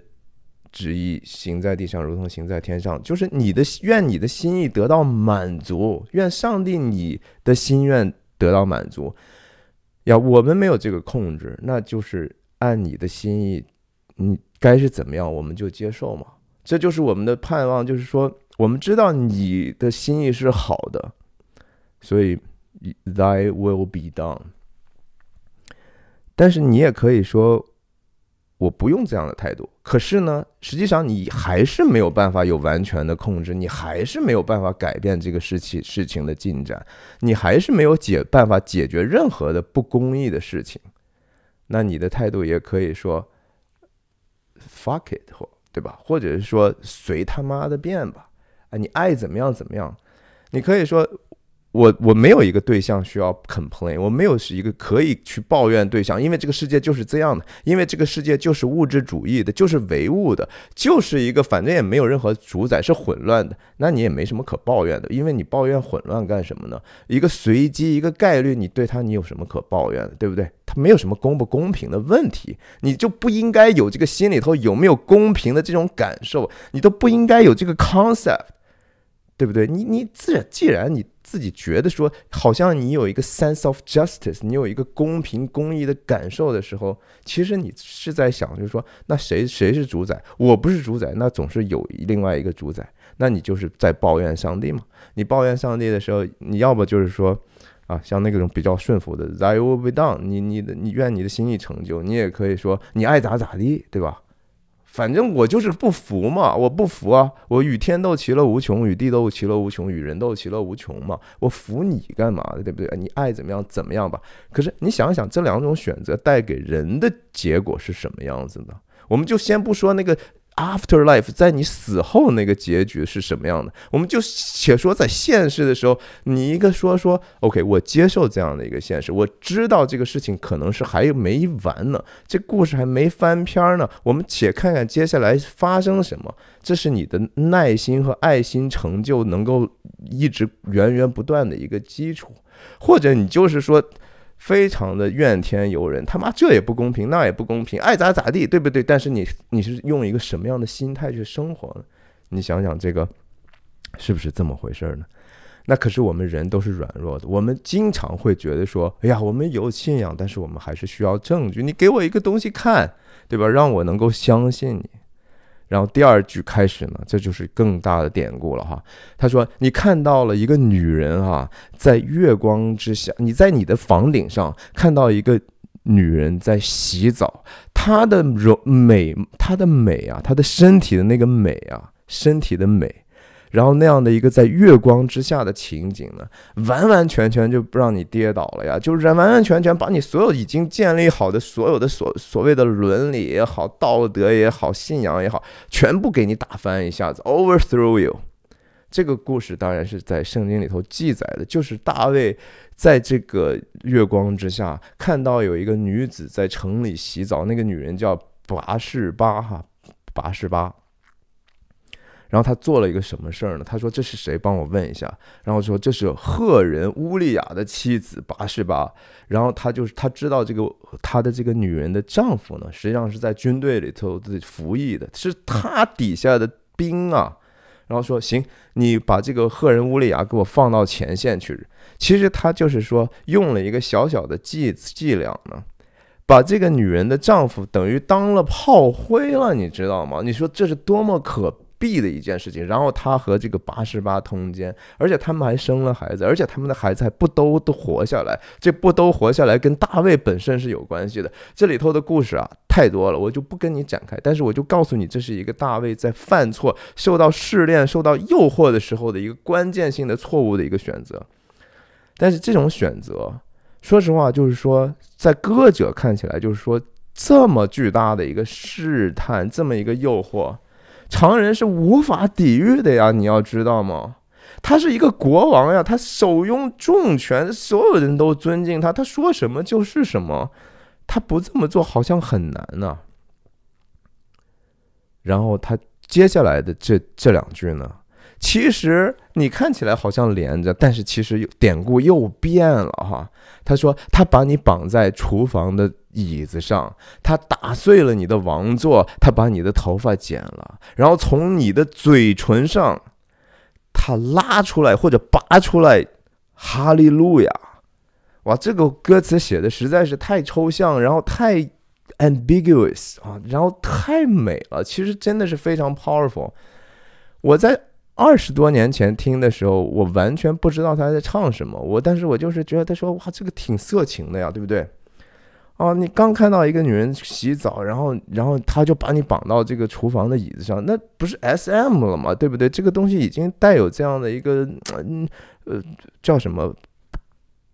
旨意行在地上，如同行在天上。就是你的愿你的心意得到满足，愿上帝你的心愿得到满足。呀，我们没有这个控制，那就是按你的心意，你。该是怎么样，我们就接受嘛。这就是我们的盼望，就是说，我们知道你的心意是好的，所以 Thy will be done。但是你也可以说，我不用这样的态度。可是呢，实际上你还是没有办法有完全的控制，你还是没有办法改变这个事情事情的进展，你还是没有解办法解决任何的不公义的事情。那你的态度也可以说。fuck it，或对吧，或者是说随他妈的便吧，啊，你爱怎么样怎么样，你可以说。我我没有一个对象需要 complain，我没有是一个可以去抱怨对象，因为这个世界就是这样的，因为这个世界就是物质主义的，就是唯物的，就是一个反正也没有任何主宰是混乱的，那你也没什么可抱怨的，因为你抱怨混乱干什么呢？一个随机一个概率，你对他你有什么可抱怨的，对不对？他没有什么公不公平的问题，你就不应该有这个心里头有没有公平的这种感受，你都不应该有这个 concept，对不对？你你自然既然你。自己觉得说，好像你有一个 sense of justice，你有一个公平公义的感受的时候，其实你是在想，就是说，那谁谁是主宰？我不是主宰，那总是有另外一个主宰，那你就是在抱怨上帝嘛？你抱怨上帝的时候，你要不就是说，啊，像那种比较顺服的，that will be done，你你的你愿你的心意成就，你也可以说你爱咋咋地，对吧？反正我就是不服嘛，我不服啊！我与天斗其乐无穷，与地斗其乐无穷，与人斗其乐无穷嘛！我服你干嘛对不对？你爱怎么样怎么样吧。可是你想想，这两种选择带给人的结果是什么样子呢？我们就先不说那个。After life，在你死后那个结局是什么样的？我们就且说在现世的时候，你一个说说，OK，我接受这样的一个现实，我知道这个事情可能是还没完呢，这故事还没翻篇呢。我们且看看接下来发生什么，这是你的耐心和爱心成就能够一直源源不断的一个基础，或者你就是说。非常的怨天尤人，他妈这也不公平，那也不公平，爱咋咋地，对不对？但是你你是用一个什么样的心态去生活呢？你想想这个是不是这么回事儿呢？那可是我们人都是软弱的，我们经常会觉得说，哎呀，我们有信仰，但是我们还是需要证据，你给我一个东西看，对吧？让我能够相信你。然后第二句开始呢，这就是更大的典故了哈。他说，你看到了一个女人啊，在月光之下，你在你的房顶上看到一个女人在洗澡，她的柔美，她的美啊，她的身体的那个美啊，身体的美。然后那样的一个在月光之下的情景呢，完完全全就不让你跌倒了呀！就是完完全全把你所有已经建立好的所有的所所谓的伦理也好、道德也好、信仰也好，全部给你打翻一下子，overthrow you。这个故事当然是在圣经里头记载的，就是大卫在这个月光之下看到有一个女子在城里洗澡，那个女人叫拔士巴哈，拔士巴。然后他做了一个什么事儿呢？他说：“这是谁帮我问一下？”然后说：“这是赫人乌利亚的妻子拔示巴。”然后他就是他知道这个他的这个女人的丈夫呢，实际上是在军队里头的服役的是他底下的兵啊。然后说：“行，你把这个赫人乌利亚给我放到前线去。”其实他就是说用了一个小小的计伎俩呢，把这个女人的丈夫等于当了炮灰了，你知道吗？你说这是多么可。弊的一件事情，然后他和这个八十八通奸，而且他们还生了孩子，而且他们的孩子还不都都活下来。这不都活下来，跟大卫本身是有关系的。这里头的故事啊太多了，我就不跟你展开。但是我就告诉你，这是一个大卫在犯错、受到试炼、受到诱惑的时候的一个关键性的错误的一个选择。但是这种选择，说实话，就是说，在歌者看起来，就是说这么巨大的一个试探，这么一个诱惑。常人是无法抵御的呀，你要知道吗？他是一个国王呀，他手拥重权，所有人都尊敬他，他说什么就是什么，他不这么做好像很难呢。然后他接下来的这这两句呢，其实你看起来好像连着，但是其实典故又变了哈。他说他把你绑在厨房的。椅子上，他打碎了你的王座，他把你的头发剪了，然后从你的嘴唇上，他拉出来或者拔出来，哈利路亚，哇，这个歌词写的实在是太抽象，然后太 ambiguous 啊，然后太美了，其实真的是非常 powerful。我在二十多年前听的时候，我完全不知道他在唱什么，我但是我就是觉得他说哇，这个挺色情的呀，对不对？哦，你刚看到一个女人洗澡，然后，然后他就把你绑到这个厨房的椅子上，那不是 S.M. 了吗？对不对？这个东西已经带有这样的一个，嗯，呃，叫什么？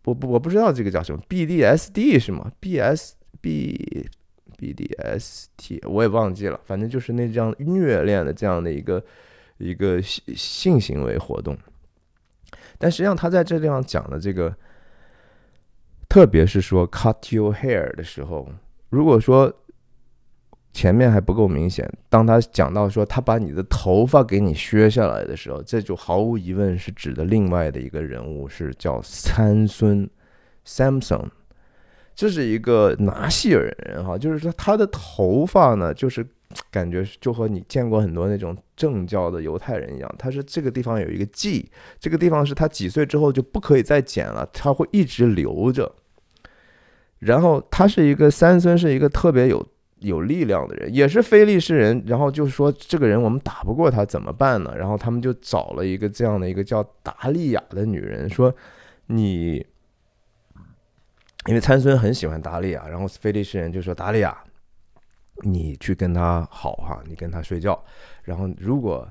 我不我不知道这个叫什么，B.D.S.D. 是吗？B.S.B.B.D.S.T. 我也忘记了，反正就是那这样虐恋的这样的一个一个性性行为活动。但实际上，他在这地方讲的这个。特别是说 cut your hair 的时候，如果说前面还不够明显，当他讲到说他把你的头发给你削下来的时候，这就毫无疑问是指的另外的一个人物，是叫参孙，Samson，这是一个拿细尔人哈，就是说他的头发呢，就是感觉就和你见过很多那种正教的犹太人一样，他是这个地方有一个记，这个地方是他几岁之后就不可以再剪了，他会一直留着。然后他是一个三孙，是一个特别有有力量的人，也是菲利士人。然后就说，这个人我们打不过他怎么办呢？然后他们就找了一个这样的一个叫达利亚的女人，说：“你，因为参孙很喜欢达利亚，然后菲利士人就说：达利亚，你去跟他好哈，你跟他睡觉。然后如果，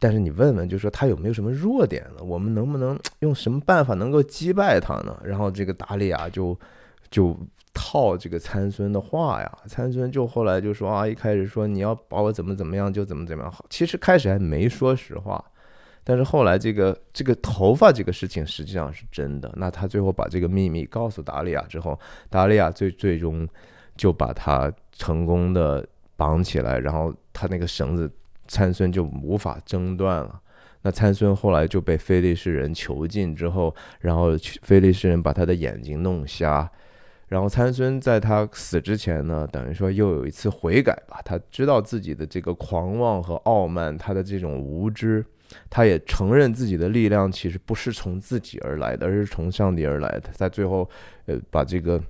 但是你问问，就说他有没有什么弱点呢？我们能不能用什么办法能够击败他呢？然后这个达利亚就。”就套这个参孙的话呀，参孙就后来就说啊，一开始说你要把我怎么怎么样就怎么怎么样，好，其实开始还没说实话，但是后来这个这个头发这个事情实际上是真的。那他最后把这个秘密告诉达利亚之后，达利亚最最终就把他成功的绑起来，然后他那个绳子参孙就无法挣断了。那参孙后来就被非利士人囚禁之后，然后非利士人把他的眼睛弄瞎。然后参孙在他死之前呢，等于说又有一次悔改吧。他知道自己的这个狂妄和傲慢，他的这种无知，他也承认自己的力量其实不是从自己而来的，而是从上帝而来。的。在最后，呃，把这个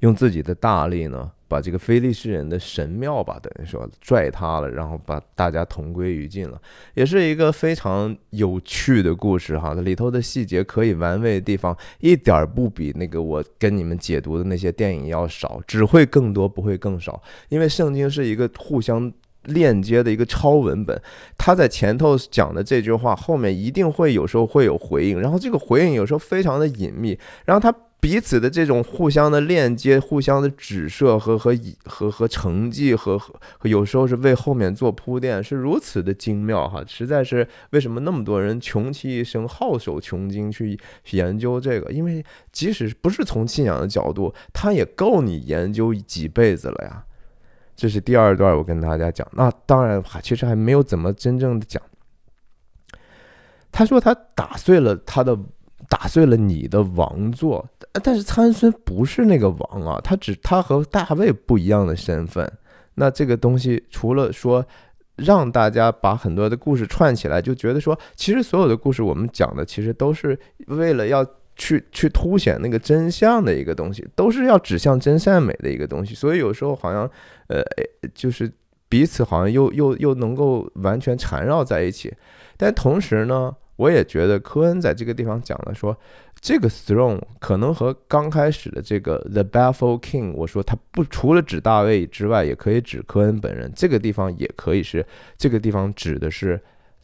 用自己的大力呢。把这个非利士人的神庙吧，等于说拽塌了，然后把大家同归于尽了，也是一个非常有趣的故事哈。里头的细节可以玩味的地方，一点儿不比那个我跟你们解读的那些电影要少，只会更多，不会更少。因为圣经是一个互相链接的一个超文本，它在前头讲的这句话，后面一定会有时候会有回应，然后这个回应有时候非常的隐秘，然后它。彼此的这种互相的链接、互相的指涉和和和和成绩和和有时候是为后面做铺垫，是如此的精妙哈！实在是为什么那么多人穷其一生、好守穷经去去研究这个？因为即使不是从信仰的角度，它也够你研究几辈子了呀！这是第二段，我跟大家讲。那当然，其实还没有怎么真正的讲。他说他打碎了他的。打碎了你的王座，但是参孙不是那个王啊，他只他和大卫不一样的身份。那这个东西除了说，让大家把很多的故事串起来，就觉得说，其实所有的故事我们讲的，其实都是为了要去去凸显那个真相的一个东西，都是要指向真善美的一个东西。所以有时候好像，呃，就是彼此好像又又又能够完全缠绕在一起，但同时呢。我也觉得科恩在这个地方讲了，说这个 throne 可能和刚开始的这个 the Baffled King，我说他不除了指大卫之外，也可以指科恩本人。这个地方也可以是，这个地方指的是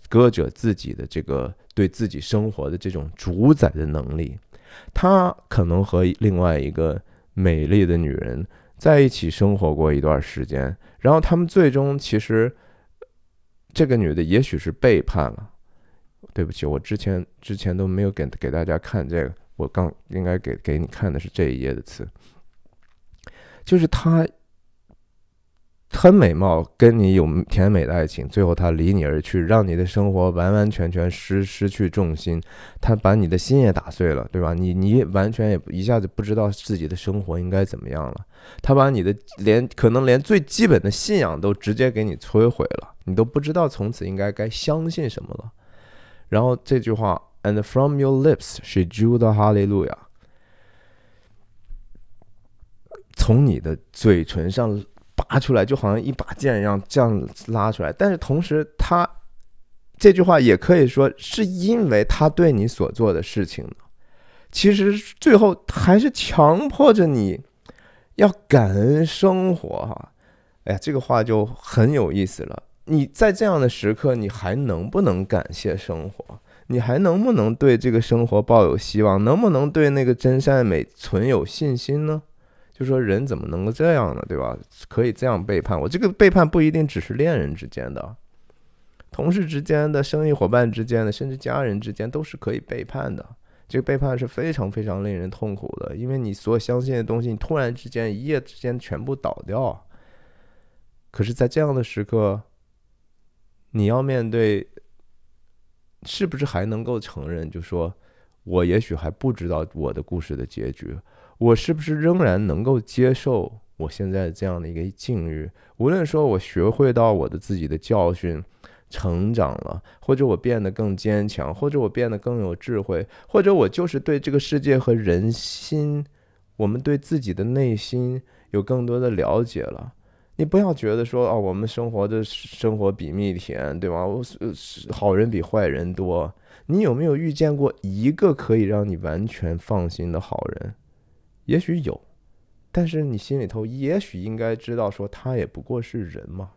歌者自己的这个对自己生活的这种主宰的能力。他可能和另外一个美丽的女人在一起生活过一段时间，然后他们最终其实这个女的也许是背叛了。对不起，我之前之前都没有给给大家看这个。我刚应该给给你看的是这一页的词，就是他很美貌，跟你有甜美的爱情，最后他离你而去，让你的生活完完全全失失去重心。他把你的心也打碎了，对吧？你你完全也一下子不知道自己的生活应该怎么样了。他把你的连可能连最基本的信仰都直接给你摧毁了，你都不知道从此应该该相信什么了。然后这句话，and from your lips she drew the hallelujah，从你的嘴唇上拔出来，就好像一把剑一样，这样拉出来。但是同时，他这句话也可以说是因为他对你所做的事情，其实最后还是强迫着你要感恩生活。哈，哎呀，这个话就很有意思了。你在这样的时刻，你还能不能感谢生活？你还能不能对这个生活抱有希望？能不能对那个真善美存有信心呢？就说人怎么能够这样呢？对吧？可以这样背叛我？这个背叛不一定只是恋人之间的、同事之间的、生意伙伴之间的，甚至家人之间都是可以背叛的。这个背叛是非常非常令人痛苦的，因为你所相信的东西，你突然之间一夜之间全部倒掉。可是，在这样的时刻。你要面对，是不是还能够承认？就说，我也许还不知道我的故事的结局，我是不是仍然能够接受我现在这样的一个境遇？无论说我学会到我的自己的教训，成长了，或者我变得更坚强，或者我变得更有智慧，或者我就是对这个世界和人心，我们对自己的内心有更多的了解了。你不要觉得说啊，我们生活的生活比蜜甜，对吧？好人比坏人多。你有没有遇见过一个可以让你完全放心的好人？也许有，但是你心里头也许应该知道，说他也不过是人嘛。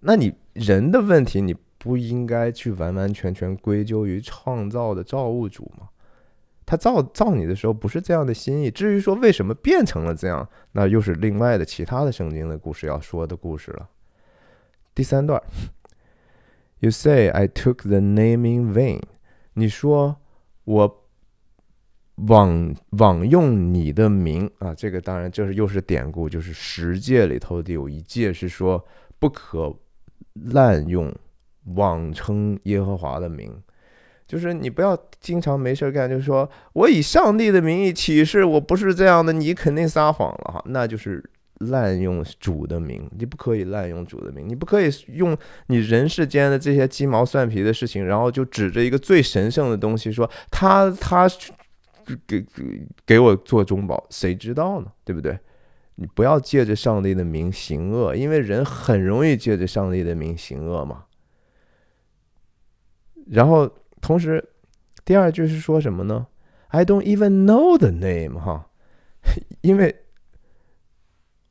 那你人的问题，你不应该去完完全全归咎于创造的造物主吗？他造造你的时候不是这样的心意。至于说为什么变成了这样，那又是另外的其他的圣经的故事要说的故事了。第三段，You say I took the name in vain。你说我枉枉用你的名啊？这个当然就是又是典故，就是十诫里头的有一诫是说不可滥用、妄称耶和华的名。就是你不要经常没事干，就是说我以上帝的名义起誓，我不是这样的，你肯定撒谎了哈，那就是滥用主的名，你不可以滥用主的名，你不可以用你人世间的这些鸡毛蒜皮的事情，然后就指着一个最神圣的东西说他他给给我做中保，谁知道呢？对不对？你不要借着上帝的名行恶，因为人很容易借着上帝的名行恶嘛，然后。同时，第二句是说什么呢？I don't even know the name，哈，因为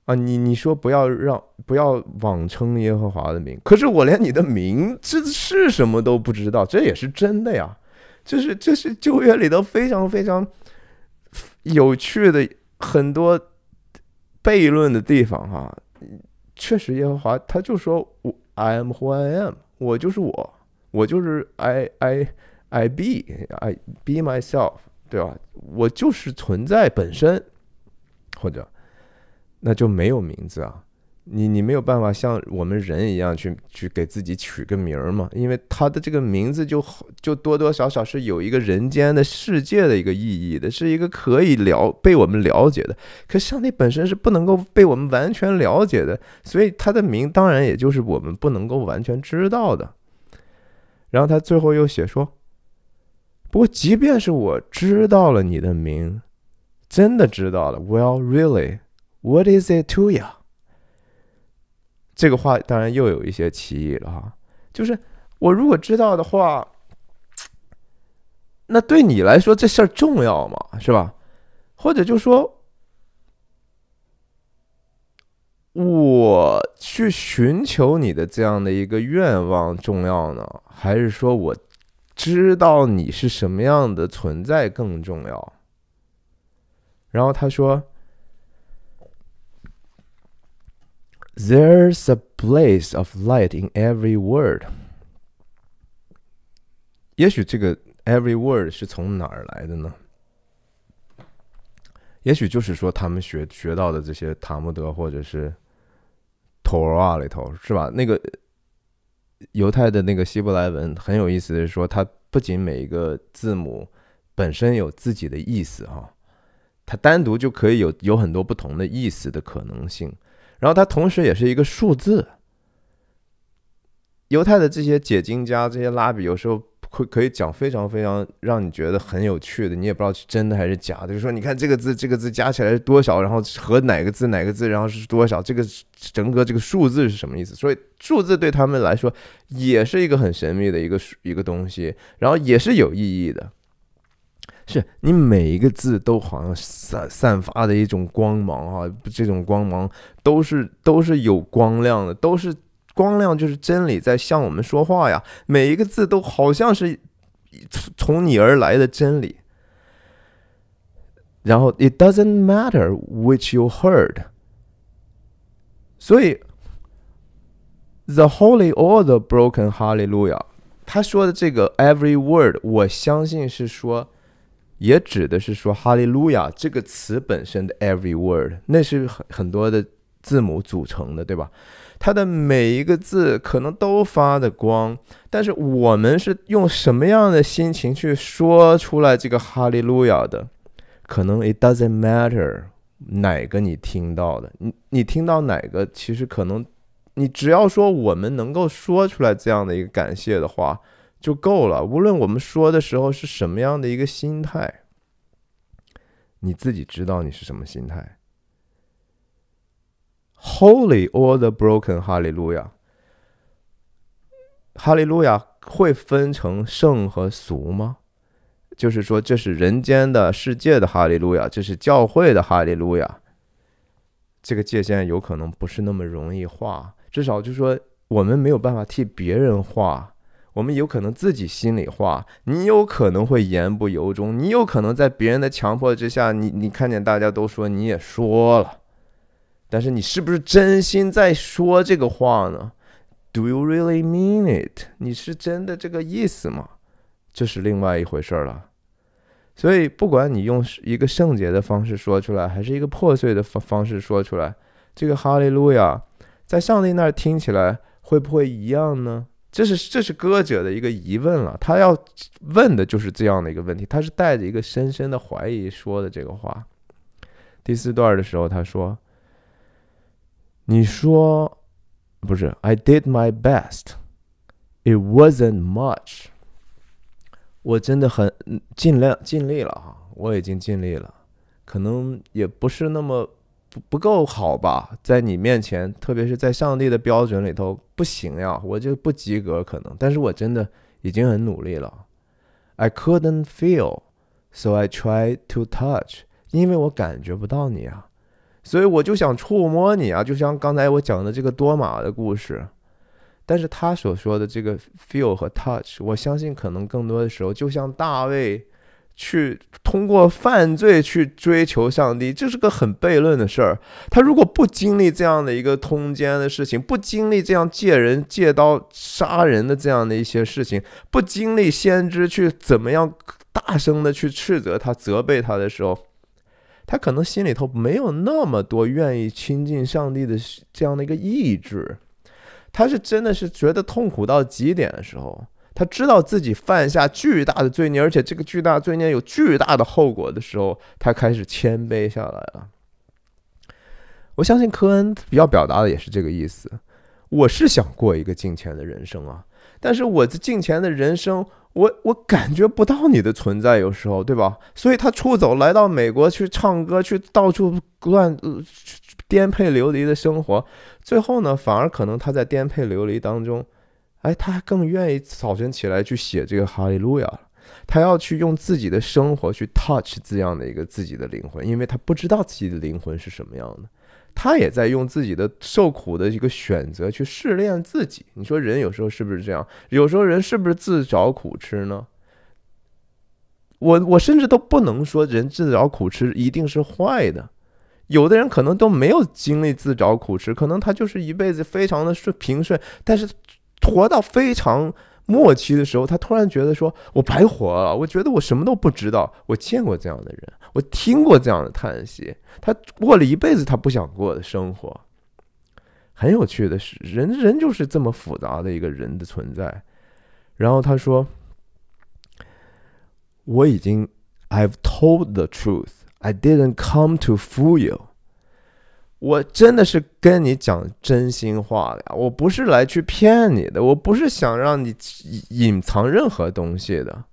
啊，你你说不要让不要妄称耶和华的名，可是我连你的名这是什么都不知道，这也是真的呀。这是这是旧约里头非常非常有趣的很多悖论的地方哈。确实，耶和华他就说我 I am who I am，我就是我。我就是 I I I be I be myself，对吧？我就是存在本身，或者那就没有名字啊！你你没有办法像我们人一样去去给自己取个名儿嘛？因为他的这个名字就就多多少少是有一个人间的世界的一个意义的，是一个可以了被我们了解的。可上帝本身是不能够被我们完全了解的，所以他的名当然也就是我们不能够完全知道的。然后他最后又写说：“不过即便是我知道了你的名，真的知道了，Well, really, what is it to you？” 这个话当然又有一些歧义了哈，就是我如果知道的话，那对你来说这事儿重要吗？是吧？或者就说？我去寻求你的这样的一个愿望重要呢，还是说我知道你是什么样的存在更重要？然后他说：“There's a blaze of light in every word。”也许这个 “every word” 是从哪儿来的呢？也许就是说他们学学到的这些塔木德，或者是。头啊里头是吧？那个犹太的那个希伯来文很有意思，是说它不仅每一个字母本身有自己的意思哈，它单独就可以有有很多不同的意思的可能性，然后它同时也是一个数字。犹太的这些解经家、这些拉比有时候。会可以讲非常非常让你觉得很有趣的，你也不知道是真的还是假的。就是说你看这个字，这个字加起来是多少，然后和哪个字哪个字，然后是多少，这个整个这个数字是什么意思？所以数字对他们来说也是一个很神秘的一个一个东西，然后也是有意义的。是你每一个字都好像散散发的一种光芒啊，这种光芒都是都是有光亮的，都是。光亮就是真理在向我们说话呀，每一个字都好像是从你而来的真理。然后，It doesn't matter which you heard。所以，The holy or the broken Hallelujah，他说的这个 every word，我相信是说，也指的是说 Hallelujah 这个词本身的 every word，那是很很多的字母组成的，对吧？他的每一个字可能都发的光，但是我们是用什么样的心情去说出来这个哈利路亚的？可能 it doesn't matter 哪个你听到的，你你听到哪个，其实可能你只要说我们能够说出来这样的一个感谢的话就够了，无论我们说的时候是什么样的一个心态，你自己知道你是什么心态。Holy or the broken，哈利路亚，哈利路亚会分成圣和俗吗？就是说，这是人间的世界的哈利路亚，这是教会的哈利路亚，这个界限有可能不是那么容易画。至少就是说，我们没有办法替别人画，我们有可能自己心里画。你有可能会言不由衷，你有可能在别人的强迫之下，你你看见大家都说，你也说了。但是你是不是真心在说这个话呢？Do you really mean it？你是真的这个意思吗？这是另外一回事了。所以，不管你用一个圣洁的方式说出来，还是一个破碎的方方式说出来，这个哈利路亚在上帝那儿听起来会不会一样呢？这是这是歌者的一个疑问了。他要问的就是这样的一个问题。他是带着一个深深的怀疑说的这个话。第四段的时候，他说。你说，不是？I did my best, it wasn't much。我真的很尽量尽力了哈，我已经尽力了，可能也不是那么不不够好吧？在你面前，特别是在上帝的标准里头，不行呀，我就不及格可能。但是我真的已经很努力了。I couldn't feel, so I try to touch，因为我感觉不到你啊。所以我就想触摸你啊，就像刚才我讲的这个多玛的故事，但是他所说的这个 feel 和 touch，我相信可能更多的时候，就像大卫去通过犯罪去追求上帝，这是个很悖论的事儿。他如果不经历这样的一个通奸的事情，不经历这样借人借刀杀人的这样的一些事情，不经历先知去怎么样大声的去斥责他、责备他的时候。他可能心里头没有那么多愿意亲近上帝的这样的一个意志，他是真的是觉得痛苦到极点的时候，他知道自己犯下巨大的罪孽，而且这个巨大罪孽有巨大的后果的时候，他开始谦卑下来了。我相信科恩要表达的也是这个意思。我是想过一个敬前的人生啊，但是我敬前的人生。我我感觉不到你的存在，有时候，对吧？所以他出走，来到美国去唱歌，去到处乱，呃、颠沛流离的生活。最后呢，反而可能他在颠沛流离当中，哎，他还更愿意早晨起来去写这个哈利路亚。他要去用自己的生活去 touch 字样的一个自己的灵魂，因为他不知道自己的灵魂是什么样的。他也在用自己的受苦的一个选择去试炼自己。你说人有时候是不是这样？有时候人是不是自找苦吃呢？我我甚至都不能说人自找苦吃一定是坏的，有的人可能都没有经历自找苦吃，可能他就是一辈子非常的顺平顺，但是活到非常。末期的时候，他突然觉得说：“我白活了，我觉得我什么都不知道。我见过这样的人，我听过这样的叹息。他过了一辈子他不想过的生活，很有趣的是，人人就是这么复杂的一个人的存在。”然后他说：“我已经，I've told the truth, I didn't come to fool you。”我真的是跟你讲真心话呀，我不是来去骗你的，我不是想让你隐藏任何东西的。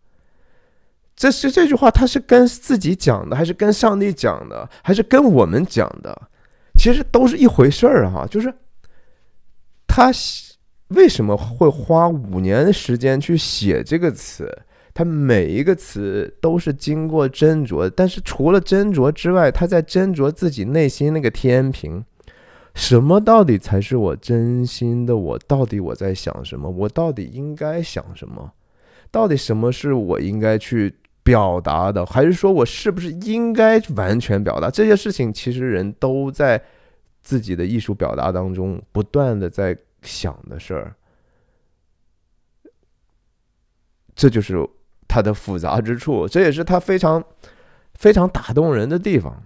这是这句话，他是跟自己讲的，还是跟上帝讲的，还是跟我们讲的？其实都是一回事儿哈。就是他为什么会花五年时间去写这个词？他每一个词都是经过斟酌，但是除了斟酌之外，他在斟酌自己内心那个天平，什么到底才是我真心的？我到底我在想什么？我到底应该想什么？到底什么是我应该去表达的？还是说我是不是应该完全表达这些事情？其实人都在自己的艺术表达当中不断的在想的事儿，这就是。它的复杂之处，这也是它非常非常打动人的地方。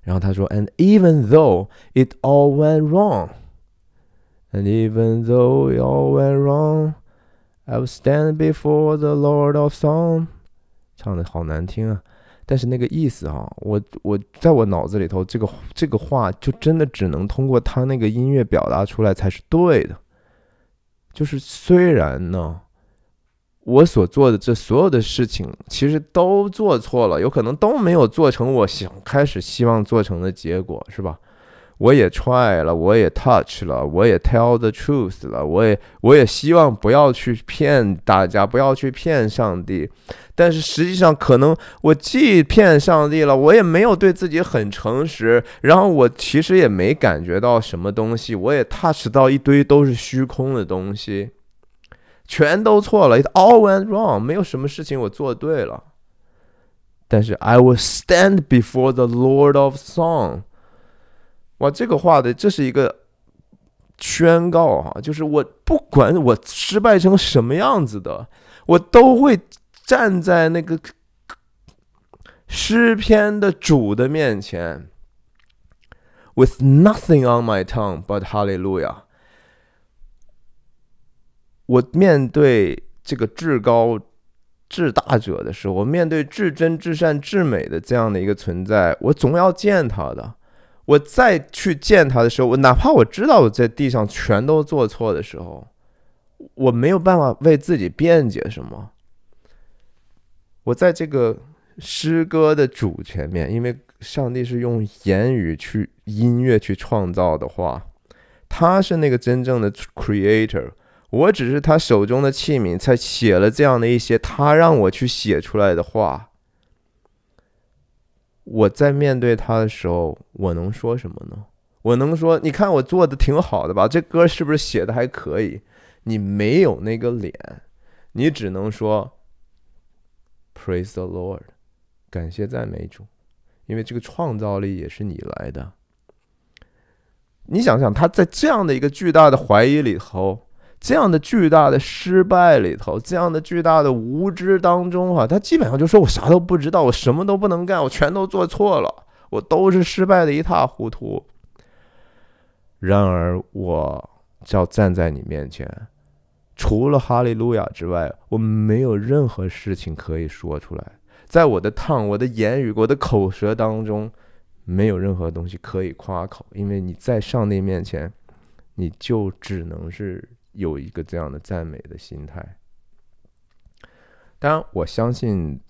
然后他说：“And even though it all went wrong, and even though it all went wrong, I will stand before the Lord of Song。”唱的好难听啊，但是那个意思啊，我我在我脑子里头，这个这个话就真的只能通过他那个音乐表达出来才是对的。就是虽然呢。我所做的这所有的事情，其实都做错了，有可能都没有做成我想开始、希望做成的结果，是吧？我也 try 了，我也 touch 了，我也 tell the truth 了，我也，我也希望不要去骗大家，不要去骗上帝，但是实际上可能我既骗上帝了，我也没有对自己很诚实，然后我其实也没感觉到什么东西，我也 touch 到一堆都是虚空的东西。全都错了，it all went wrong。没有什么事情我做对了，但是 I will stand before the Lord of Song。哇，这个画的，这是一个宣告哈，就是我不管我失败成什么样子的，我都会站在那个诗篇的主的面前。With nothing on my tongue but hallelujah。我面对这个至高、至大者的时候，我面对至真、至善、至美的这样的一个存在，我总要见他的。我再去见他的时候，我哪怕我知道我在地上全都做错的时候，我没有办法为自己辩解什么。我在这个诗歌的主前面，因为上帝是用言语去、音乐去创造的话，他是那个真正的 Creator。我只是他手中的器皿，才写了这样的一些他让我去写出来的话。我在面对他的时候，我能说什么呢？我能说你看我做的挺好的吧？这歌是不是写的还可以？你没有那个脸，你只能说 Praise the Lord，感谢赞美主，因为这个创造力也是你来的。你想想，他在这样的一个巨大的怀疑里头。这样的巨大的失败里头，这样的巨大的无知当中，哈，他基本上就说我啥都不知道，我什么都不能干，我全都做错了，我都是失败的一塌糊涂。然而，我叫站在你面前，除了哈利路亚之外，我没有任何事情可以说出来，在我的烫、我的言语、我的口舌当中，没有任何东西可以夸口，因为你在上帝面前，你就只能是。有一个这样的赞美的心态。当然，我相信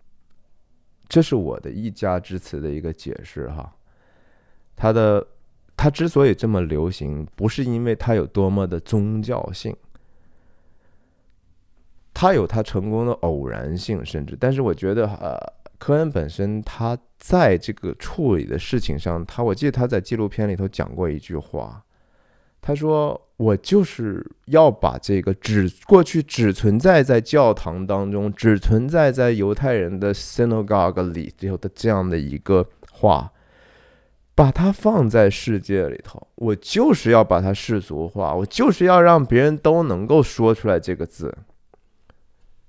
这是我的一家之词的一个解释哈。他的他之所以这么流行，不是因为他有多么的宗教性，他有他成功的偶然性，甚至，但是我觉得，呃，科恩本身他在这个处理的事情上，他我记得他在纪录片里头讲过一句话。他说：“我就是要把这个只过去只存在在教堂当中，只存在在犹太人的 synagogue 里头的这样的一个话，把它放在世界里头。我就是要把它世俗化，我就是要让别人都能够说出来这个字。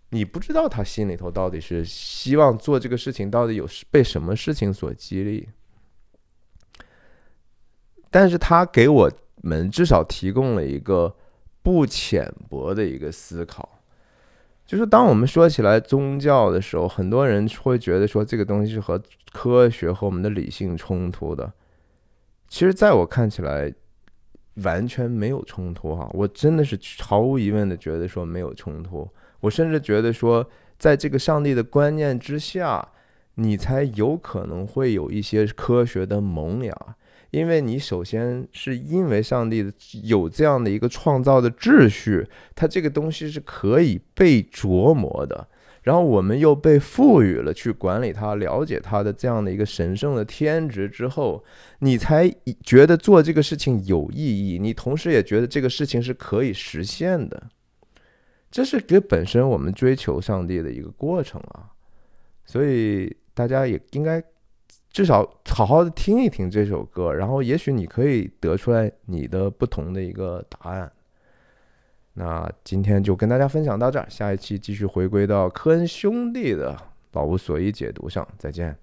你不知道他心里头到底是希望做这个事情，到底有被什么事情所激励。但是他给我。”们至少提供了一个不浅薄的一个思考，就是当我们说起来宗教的时候，很多人会觉得说这个东西是和科学和我们的理性冲突的。其实，在我看起来完全没有冲突哈，我真的是毫无疑问的觉得说没有冲突。我甚至觉得说，在这个上帝的观念之下，你才有可能会有一些科学的萌芽。因为你首先是因为上帝的有这样的一个创造的秩序，它这个东西是可以被琢磨的。然后我们又被赋予了去管理它、了解它的这样的一个神圣的天职之后，你才觉得做这个事情有意义。你同时也觉得这个事情是可以实现的，这是给本身我们追求上帝的一个过程啊。所以大家也应该。至少好好的听一听这首歌，然后也许你可以得出来你的不同的一个答案。那今天就跟大家分享到这儿，下一期继续回归到科恩兄弟的《老无所依》解读上，再见。